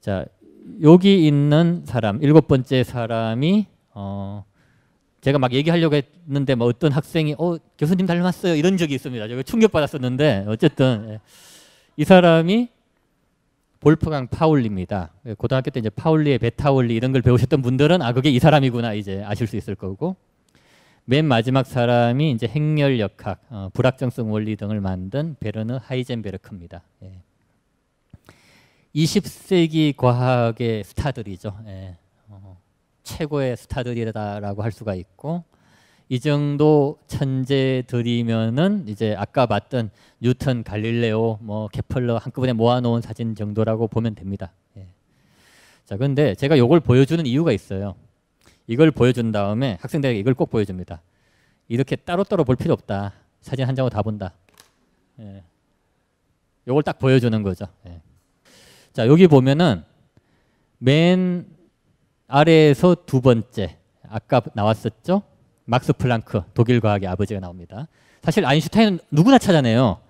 자, 여기 있는 사람, 일곱 번째 사람이 어, 제가 막 얘기하려고 했는데 뭐 어떤 학생이 어, 교수님 닮았어요. 이런 적이 있습니다. 제가 충격받았었는데 어쨌든 예. 이 사람이 볼프강 파울리입니다. 예, 고등학교 때 이제 파울리의 베타울리 이런 걸 배우셨던 분들은 아 그게 이 사람이구나 이제 아실 수 있을 거고 맨 마지막 사람이 이제 행렬 역학, 어, 불확정성 원리 등을 만든 베르느 하이젠베르크입니다. 예. 20세기 과학의 스타들이죠. 예. 어, 최고의 스타들이다라고 할 수가 있고 이 정도 천재들이면은 이제 아까 봤던 뉴턴, 갈릴레오, 뭐 케플러 한꺼번에 모아놓은 사진 정도라고 보면 됩니다. 예. 자, 근데 제가 이걸 보여주는 이유가 있어요. 이걸 보여준 다음에 학생들에게 이걸 꼭 보여줍니다. 이렇게 따로따로 볼 필요 없다. 사진 한 장으로 다 본다. 예. 이걸딱 보여주는 거죠. 예. 자, 여기 보면은 맨 아래에서 두 번째 아까 나왔었죠? 막스 플랑크 독일 과학의 아버지가 나옵니다. 사실 아인슈타인은 누구나 찾아내요.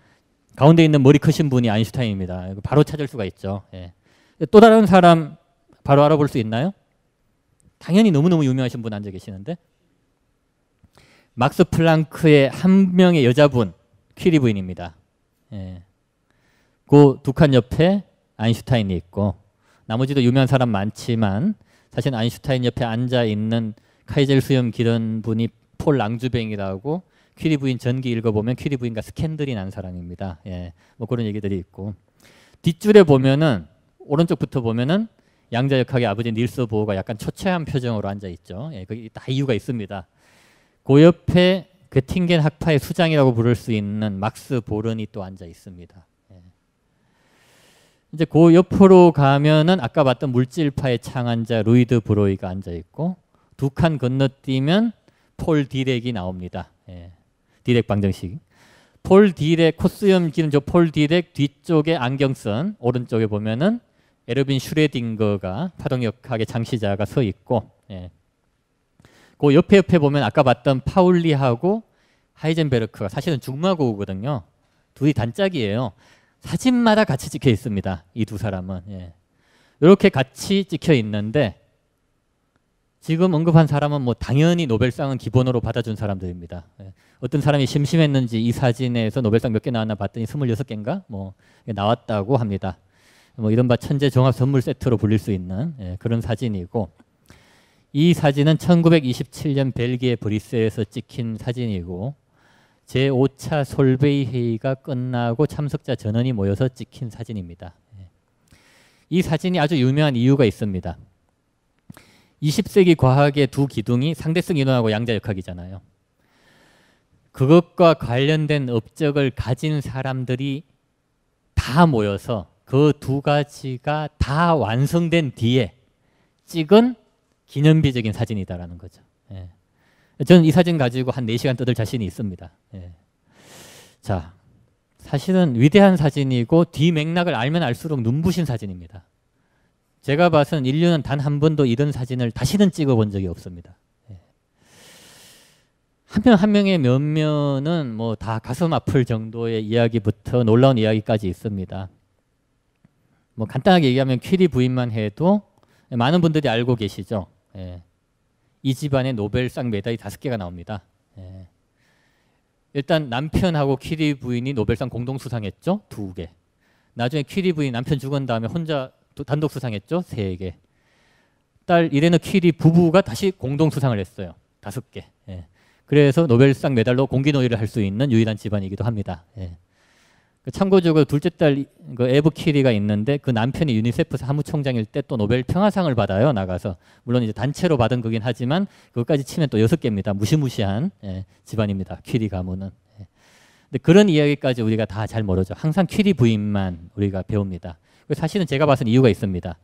가운데 있는 머리 크신 분이 아인슈타인입니다. 바로 찾을 수가 있죠. 예. 또 다른 사람 바로 알아볼 수 있나요? 당연히 너무너무 유명하신 분 앉아 계시는데 막스 플랑크의 한 명의 여자분 퀴리 부인입니다. 예. 그 두 칸 옆에 아인슈타인이 있고 나머지도 유명한 사람 많지만 사실 아인슈타인 옆에 앉아 있는 카이젤 수염 기른 분이 폴 랑주뱅이라고 퀴리 부인 전기 읽어보면 퀴리 부인과 스캔들이 난 사람입니다. 예, 뭐 그런 얘기들이 있고 뒷줄에 보면은 오른쪽부터 보면은 양자 역학의 아버지 닐스 보호가 약간 초췌한 표정으로 앉아 있죠. 예, 그게 다 이유가 있습니다. 그 옆에 괴팅겐 그 학파의 수장이라고 부를 수 있는 막스 보른이 또 앉아 있습니다. 예. 이제 그 옆으로 가면은 아까 봤던 물질파의 창안자 루이드 브로이가 앉아 있고 두 칸 건너뛰면 폴 디렉이 나옵니다. 예. 디렉 방정식. 폴 디렉 코스염 기는 저 폴 디렉 뒤쪽에 안경 쓴 오른쪽에 보면은 에르빈 슈레딩거가 파동역학의 창시자가서 있고 예. 그 옆에 옆에 보면 아까 봤던 파울리하고 하이젠베르크가 사실은 중마고우거든요. 둘이 단짝이에요. 사진마다 같이 찍혀 있습니다. 이 두 사람은 예. 이렇게 같이 찍혀 있는데 지금 언급한 사람은 뭐 당연히 노벨상은 기본으로 받아준 사람들입니다. 예. 어떤 사람이 심심했는지 이 사진에서 노벨상 몇 개 나왔나 봤더니 26개인가 뭐 나왔다고 합니다. 뭐 이른바 천재 종합 선물 세트로 불릴 수 있는 예, 그런 사진이고 이 사진은 1927년 벨기에 브리스에서 찍힌 사진이고 제5차 솔베이 회의가 끝나고 참석자 전원이 모여서 찍힌 사진입니다. 예. 이 사진이 아주 유명한 이유가 있습니다. 20세기 과학의 두 기둥이 상대성 이론하고 양자역학이잖아요. 그것과 관련된 업적을 가진 사람들이 다 모여서 그두 가지가 다 완성된 뒤에 찍은 기념비적인 사진이다라는 거죠. 예. 저는 이 사진 가지고 한 4시간 떠들 자신이 있습니다. 예. 자, 사실은 위대한 사진이고 뒤 맥락을 알면 알수록 눈부신 사진입니다. 제가 봐서는 인류는 단 한 번도 이런 사진을 다시는 찍어본 적이 없습니다. 한명한 예. 한 명의 면면은 뭐 다 가슴 아플 정도의 이야기부터 놀라운 이야기까지 있습니다. 뭐 간단하게 얘기하면 퀴리 부인만 해도 많은 분들이 알고 계시죠. 예. 이 집안의 노벨상 메달이 다섯 개가 나옵니다. 예. 일단 남편하고 퀴리 부인이 노벨상 공동 수상했죠. 두 개. 나중에 퀴리 부인 남편 죽은 다음에 혼자 단독 수상했죠. 세 개. 딸 이레너 퀴리 부부가 다시 공동 수상을 했어요. 다섯 개. 예. 그래서 노벨상 메달로 공기 놀이를 할 수 있는 유일한 집안이기도 합니다. 예. 그 참고적으로 둘째 딸그 에브 키리가 있는데 그 남편이 유니세프 사무총장일 때 또 노벨 평화상을 받아요 나가서 물론 이제 단체로 받은 거긴 하지만 그것까지 치면 또 여섯 개입니다 무시무시한 예, 집안입니다 키리 가문은 예. 근데 그런 이야기까지 우리가 다 잘 모르죠 항상 키리 부인만 우리가 배웁니다 그 사실은 제가 봐선 이유가 있습니다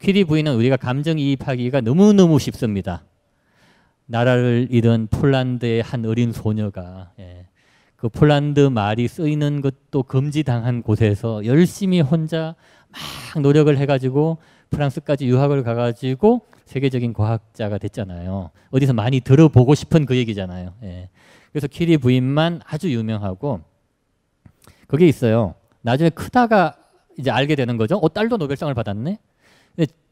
키리 부인은 우리가 감정이입하기가 너무너무 쉽습니다 나라를 잃은 폴란드의 한 어린 소녀가 예. 그 폴란드 말이 쓰이는 것도 금지당한 곳에서 열심히 혼자 막 노력을 해가지고 프랑스까지 유학을 가가지고 세계적인 과학자가 됐잖아요. 어디서 많이 들어보고 싶은 그 얘기잖아요. 예. 그래서 키리 부인만 아주 유명하고 그게 있어요. 나중에 크다가 이제 알게 되는 거죠. 어, 딸도 노벨상을 받았네.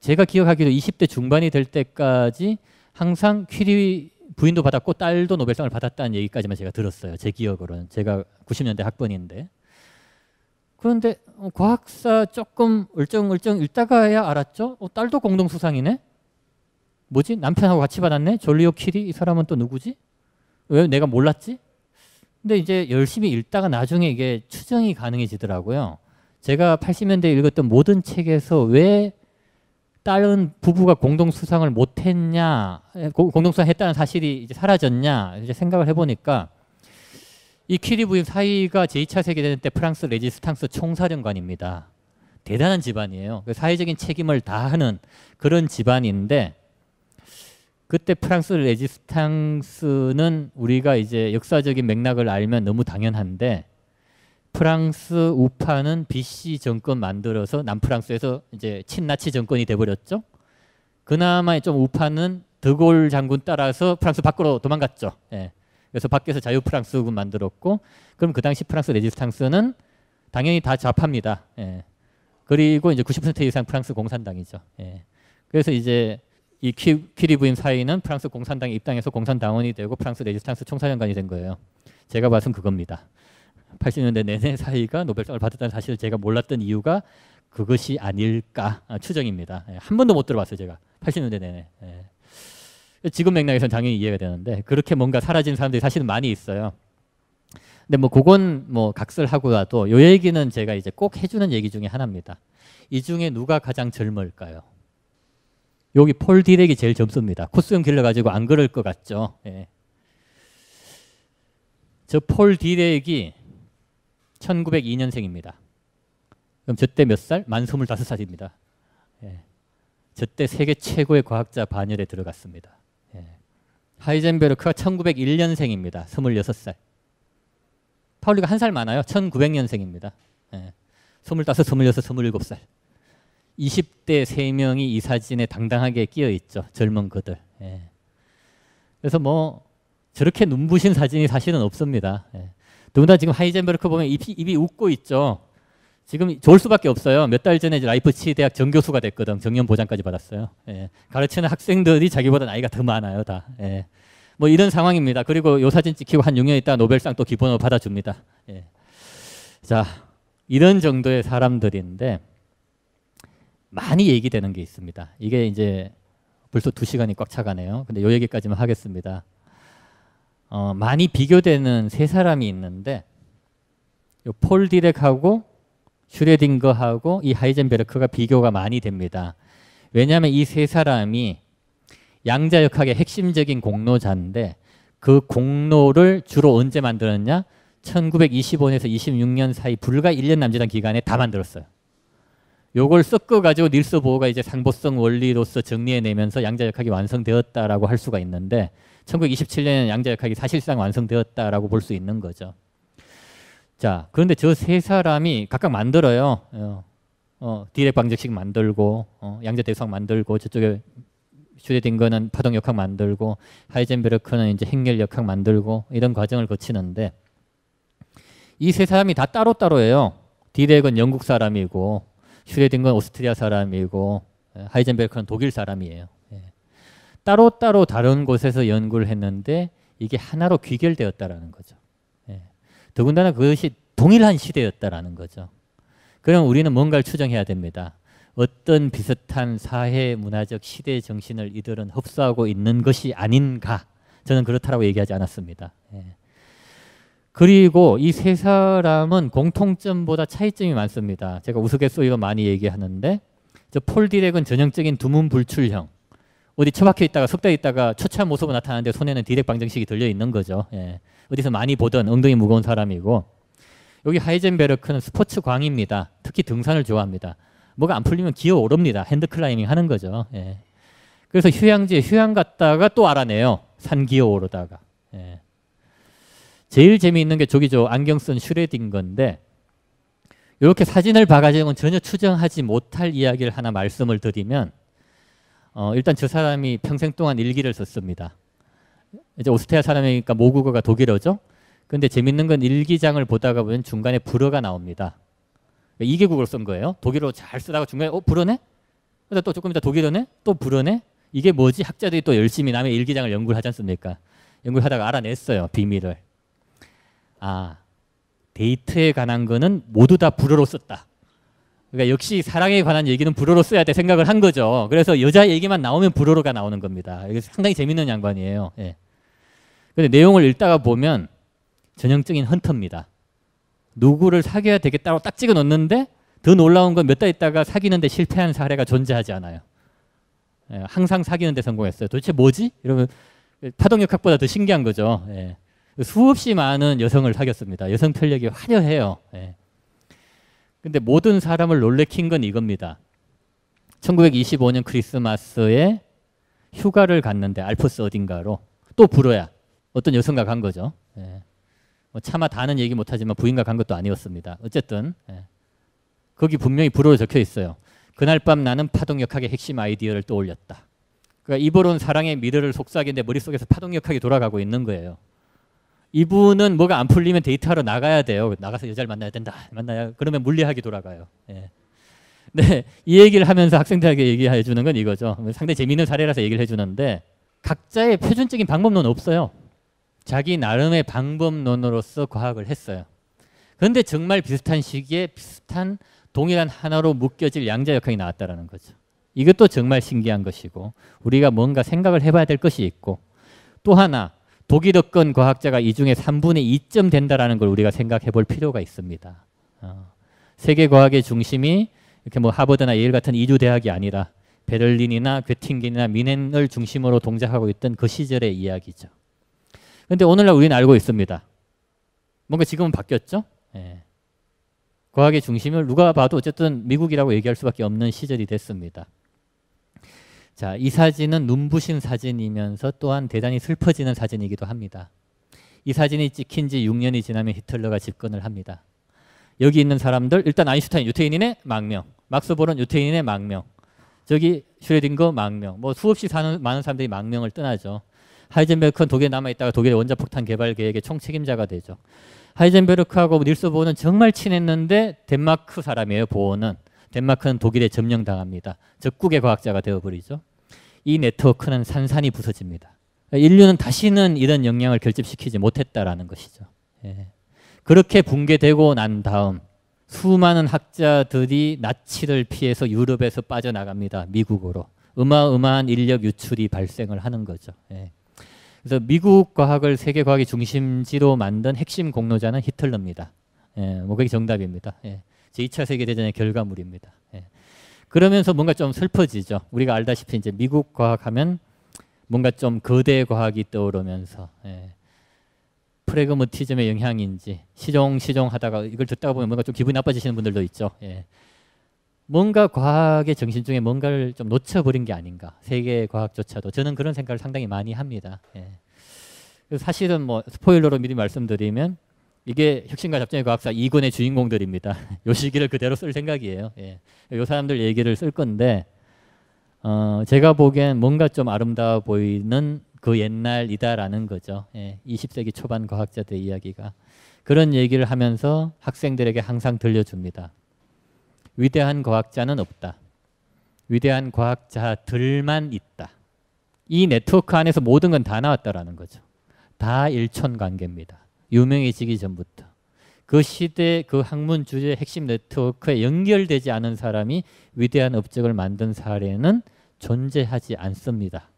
제가 기억하기로 20대 중반이 될 때까지 항상 퀴리 부인도 받았고 딸도 노벨상을 받았다는 얘기까지만 제가 들었어요. 제 기억으로는 제가 90년대 학번인데 그런데 어, 과학사 조금 얼쩡얼쩡 읽다가야 알았죠. 어, 딸도 공동 수상이네. 뭐지? 남편하고 같이 받았네. 졸리오 키리 이 사람은 또 누구지? 왜 내가 몰랐지? 근데 이제 열심히 읽다가 나중에 이게 추정이 가능해지더라고요. 제가 80년대에 읽었던 모든 책에서 왜 다른 부부가 공동 수상을 못했냐, 공동 수상했다는 사실이 이제 사라졌냐 이제 생각을 해보니까 이 키리 부인 사이가 제2차 세계대전 때 프랑스 레지스탕스 총사령관입니다. 대단한 집안이에요. 그 사회적인 책임을 다하는 그런 집안인데 그때 프랑스 레지스탕스는 우리가 이제 역사적인 맥락을 알면 너무 당연한데 프랑스 우파는 BC 정권 만들어서 남프랑스에서 이제 친나치 정권이 돼버렸죠. 그나마 좀 우파는 드골 장군 따라서 프랑스 밖으로 도망갔죠. 예. 그래서 밖에서 자유 프랑스군 만들었고, 그럼 그 당시 프랑스 레지스탕스는 당연히 다 좌파입니다. 예. 그리고 이제 90% 이상 프랑스 공산당이죠. 예. 그래서 이제 이퀴리부임 사이는 프랑스 공산당에 입당해서 공산당원이 되고 프랑스 레지스탕스 총사령관이 된 거예요. 제가 봐선 그겁니다. 80년대 내내 사이가 노벨상을 받았다는 사실을 제가 몰랐던 이유가 그것이 아닐까 아, 추정입니다. 예, 한 번도 못 들어봤어요 제가 80년대 내내. 예. 지금 맥락에서는 당연히 이해가 되는데 그렇게 뭔가 사라진 사람들이 사실은 많이 있어요. 근데 뭐 그건 뭐 각설하고라도 요 얘기는 제가 이제 꼭 해주는 얘기 중에 하나입니다. 이 중에 누가 가장 젊을까요? 여기 폴 디렉이 제일 젊습니다. 코스염 길러가지고 안 그럴 것 같죠. 예. 저폴 디렉이 1902년생입니다. 그럼 저때 몇 살? 만 25살입니다. 예. 저때 세계 최고의 과학자 반열에 들어갔습니다. 예. 하이젠베르크가 1901년생입니다. 26살. 파울리가 한 살 많아요. 1900년생입니다. 예. 25, 26, 27살. 20대 3명이 이 사진에 당당하게 끼어 있죠. 젊은 그들. 예. 그래서 뭐 저렇게 눈부신 사진이 사실은 없습니다. 예. 더군다나 지금 하이젠베르크 보면 입이, 입이 웃고 있죠. 지금 좋을 수밖에 없어요. 몇 달 전에 라이프치 대학 정교수가 됐거든. 정년 보장까지 받았어요. 예. 가르치는 학생들이 자기보다 나이가 더 많아요, 다. 예. 뭐 이런 상황입니다. 그리고 요 사진 찍히고 한 6년 있다 노벨상 또 기본으로 받아줍니다. 예. 자, 이런 정도의 사람들인데 많이 얘기되는 게 있습니다. 이게 이제 벌써 두 시간이 꽉 차가네요. 근데 요 얘기까지만 하겠습니다. 어, 많이 비교되는 세 사람이 있는데 폴 디렉하고 슈레딩거하고 이 하이젠베르크가 비교가 많이 됩니다. 왜냐하면 이 세 사람이 양자역학의 핵심적인 공로자인데 그 공로를 주로 언제 만들었냐? 1925년에서 26년 사이 불과 1년 남짓한 기간에 다 만들었어요. 요걸 섞어가지고 닐스 보호가 이제 상보성 원리로서 정리해내면서 양자역학이 완성되었다라고 할 수가 있는데 1927년 양자역학이 사실상 완성되었다라고 볼 수 있는 거죠. 자, 그런데 저 세 사람이 각각 만들어요. 어, 어 디렉 방정식 만들고 어, 양자 대수학 만들고 저쪽에 슈레딩거는 파동 역학 만들고 하이젠베르크는 이제 행렬 역학 만들고 이런 과정을 거치는데 이 세 사람이 다 따로따로예요. 디렉은 영국 사람이고 슈레딩건 오스트리아 사람이고 예, 하이젠베르크는 독일 사람이에요. 예. 따로 따로 다른 곳에서 연구를 했는데 이게 하나로 귀결되었다라는 거죠. 예. 더군다나 그것이 동일한 시대였다라는 거죠. 그럼 우리는 뭔가를 추정해야 됩니다. 어떤 비슷한 사회 문화적 시대 정신을 이들은 흡수하고 있는 것이 아닌가? 저는 그렇다라고 얘기하지 않았습니다. 그리고 이 세 사람은 공통점보다 차이점이 많습니다. 제가 우스갯소리로 많이 얘기하는데 저 폴디렉은 전형적인 두문 불출형. 어디 처박혀 있다가 속다 있다가 처참 한 모습으로 나타나는데 손에는 디렉 방정식이 들려 있는 거죠. 예. 어디서 많이 보던 엉덩이 무거운 사람이고 여기 하이젠베르크는 스포츠 광입니다. 특히 등산을 좋아합니다. 뭐가 안 풀리면 기어 오릅니다. 핸드 클라이밍 하는 거죠. 예. 그래서 휴양지에 휴양 갔다가 또 알아내요. 산 기어 오르다가. 예. 제일 재미있는 게 저기 죠 안경 쓴 슈레딩건데 이렇게 사진을 봐가지고는 전혀 추정하지 못할 이야기를 하나 말씀을 드리면 어, 일단 저 사람이 평생 동안 일기를 썼습니다. 이제 오스트리아 사람이니까 모국어가 독일어죠. 근데 재밌는 건 일기장을 보다가 보면 중간에 불어가 나옵니다. 그러니까 이개국어쓴 거예요. 독일어 잘 쓰다가 중간에 어 불어네? 그래서 또 조금 이따 독일어네? 또 불어네? 이게 뭐지? 학자들이 또 열심히 남의 일기장을 연구를 하지 않습니까? 연구를 하다가 알아냈어요. 비밀을. 아 데이트에 관한 거는 모두 다 불어로 썼다. 그러니까 역시 사랑에 관한 얘기는 불어로 써야 돼 생각을 한 거죠. 그래서 여자 얘기만 나오면 불어로가 나오는 겁니다. 이게 상당히 재밌는 양반이에요. 예. 근데 내용을 읽다가 보면 전형적인 헌터입니다. 누구를 사귀어야 되겠다고 딱 찍어 놓는데 더 놀라운 건 몇 달 있다가 사귀는데 실패한 사례가 존재하지 않아요. 예, 항상 사귀는데 성공했어요. 도대체 뭐지? 이러면 파동역학보다 더 신기한 거죠. 예. 수없이 많은 여성을 사귀었습니다. 여성 편력이 화려해요. 예. 근데 모든 사람을 놀래킨 건 이겁니다. 1925년 크리스마스에 휴가를 갔는데 알프스 어딘가로 또 불어야 어떤 여성과 간 거죠. 예. 뭐 차마 다는 얘기 못하지만 부인과 간 것도 아니었습니다. 어쨌든 예. 거기 분명히 불어로 적혀 있어요. 그날 밤 나는 파동력하게 핵심 아이디어를 떠올렸다. 그러니까 입으로는 사랑의 미래를 속삭이는데 머릿속에서 파동력하게 돌아가고 있는 거예요. 이분은 뭐가 안 풀리면 데이트하러 나가야 돼요. 나가서 여자를 만나야 된다. 만나야 그러면 물리학이 돌아가요. 예. 네, 이 얘기를 하면서 학생들에게 얘기해 주는 건 이거죠. 상당히 재미있는 사례라서 얘기를 해주는데 각자의 표준적인 방법론 없어요. 자기 나름의 방법론으로서 과학을 했어요. 그런데 정말 비슷한 시기에 비슷한 동일한 하나로 묶여질 양자 역학이 나왔다라는 거죠. 이것도 정말 신기한 것이고 우리가 뭔가 생각을 해봐야 될 것이 있고 또 하나 독일어권 과학자가 이 중에 3분의 2쯤 된다라는 걸 우리가 생각해 볼 필요가 있습니다. 어, 세계 과학의 중심이 이렇게 뭐 하버드나 예일 같은 이주 대학이 아니라 베를린이나 괴팅겐이나 미넨을 중심으로 동작하고 있던 그 시절의 이야기죠. 근데 오늘날 우리는 알고 있습니다. 뭔가 지금은 바뀌었죠? 예. 과학의 중심을 누가 봐도 어쨌든 미국이라고 얘기할 수밖에 없는 시절이 됐습니다. 자, 이 사진은 눈부신 사진이면서 또한 대단히 슬퍼지는 사진이기도 합니다. 이 사진이 찍힌 지 6년이 지나면 히틀러가 집권을 합니다. 여기 있는 사람들 일단 아인슈타인 유태인의 망명, 막스볼은 유태인의 망명, 저기 슈레딩거 망명, 뭐 수없이 사는 많은 사람들이 망명을 떠나죠. 하이젠베르크는 독일에 남아 있다가 독일의 원자폭탄 개발 계획의 총책임자가 되죠. 하이젠베르크하고 닐스 보는 정말 친했는데 덴마크 사람이에요. 보는 덴마크는 독일에 점령당합니다. 적국의 과학자가 되어버리죠. 이 네트워크는 산산이 부서집니다. 인류는 다시는 이런 영향을 결집시키지 못했다라는 것이죠. 예. 그렇게 붕괴되고 난 다음 수많은 학자들이 나치를 피해서 유럽에서 빠져나갑니다. 미국으로. 어마어마한 인력 유출이 발생을 하는 거죠. 예. 그래서 미국 과학을 세계 과학의 중심지로 만든 핵심 공로자는 히틀러입니다. 예, 뭐 그게 정답입니다. 예. 제 2차 세계대전의 결과물입니다. 예. 그러면서 뭔가 좀 슬퍼지죠. 우리가 알다시피 이제 미국 과학하면 뭔가 좀 거대 과학이 떠오르면서 예. 프레그머티즘의 영향인지 시종 시종 하다가 이걸 듣다 보면 뭔가 좀 기분이 나빠지시는 분들도 있죠. 예. 뭔가 과학의 정신 중에 뭔가를 좀 놓쳐버린 게 아닌가 세계 과학조차도 저는 그런 생각을 상당히 많이 합니다. 예. 사실은 뭐 스포일러로 미리 말씀드리면 이게 혁신과 잡지의 과학사 2권의 주인공들입니다. 요 시기를 그대로 쓸 생각이에요. 예. 요 사람들 얘기를 쓸 건데 어, 제가 보기엔 뭔가 좀 아름다워 보이는 그 옛날이다라는 거죠. 예. 20세기 초반 과학자들 이야기가 그런 얘기를 하면서 학생들에게 항상 들려줍니다. 위대한 과학자는 없다. 위대한 과학자들만 있다. 이 네트워크 안에서 모든 건 다 나왔다라는 거죠. 다 일천 관계입니다. 유명해지기 전부터 그 시대 그 학문 주제 핵심 네트워크에 연결되지 않은 사람이 위대한 업적을 만든 사례는 존재하지 않습니다.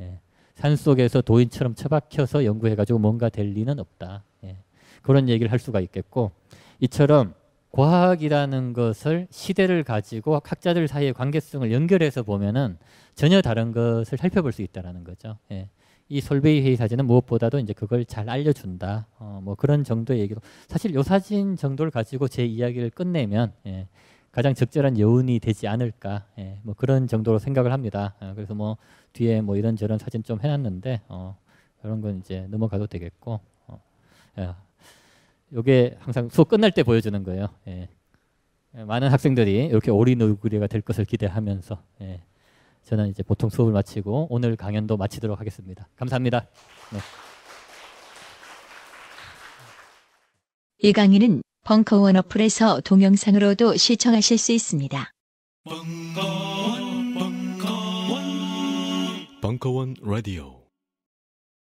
예. 산 속에서 도인처럼 처박혀서 연구해가지고 뭔가 될 리는 없다. 예. 그런 얘기를 할 수가 있겠고 이처럼 과학이라는 것을 시대를 가지고 학자들 사이의 관계성을 연결해서 보면은 전혀 다른 것을 살펴볼 수 있다라는 거죠. 예. 이 솔베이 회의 사진은 무엇보다도 이제 그걸 잘 알려준다. 어, 뭐 그런 정도의 얘기로 사실 요 사진 정도를 가지고 제 이야기를 끝내면 예, 가장 적절한 여운이 되지 않을까. 예, 뭐 그런 정도로 생각을 합니다. 어, 그래서 뭐 뒤에 뭐 이런저런 사진 좀 해놨는데 어, 이런 건 이제 넘어가도 되겠고. 어, 예, 요게 항상 수업 끝날 때 보여주는 거예요. 예. 많은 학생들이 이렇게 오리노구리가 될 것을 기대하면서 예. 저는 이제 보통 수업을 마치고 오늘 강연도 마치도록 하겠습니다. 감사합니다. 네. 이 강의는 벙커원 어플에서 동영상으로도 시청하실 수 있습니다. 벙커원, 벙커원, 벙커원 라디오.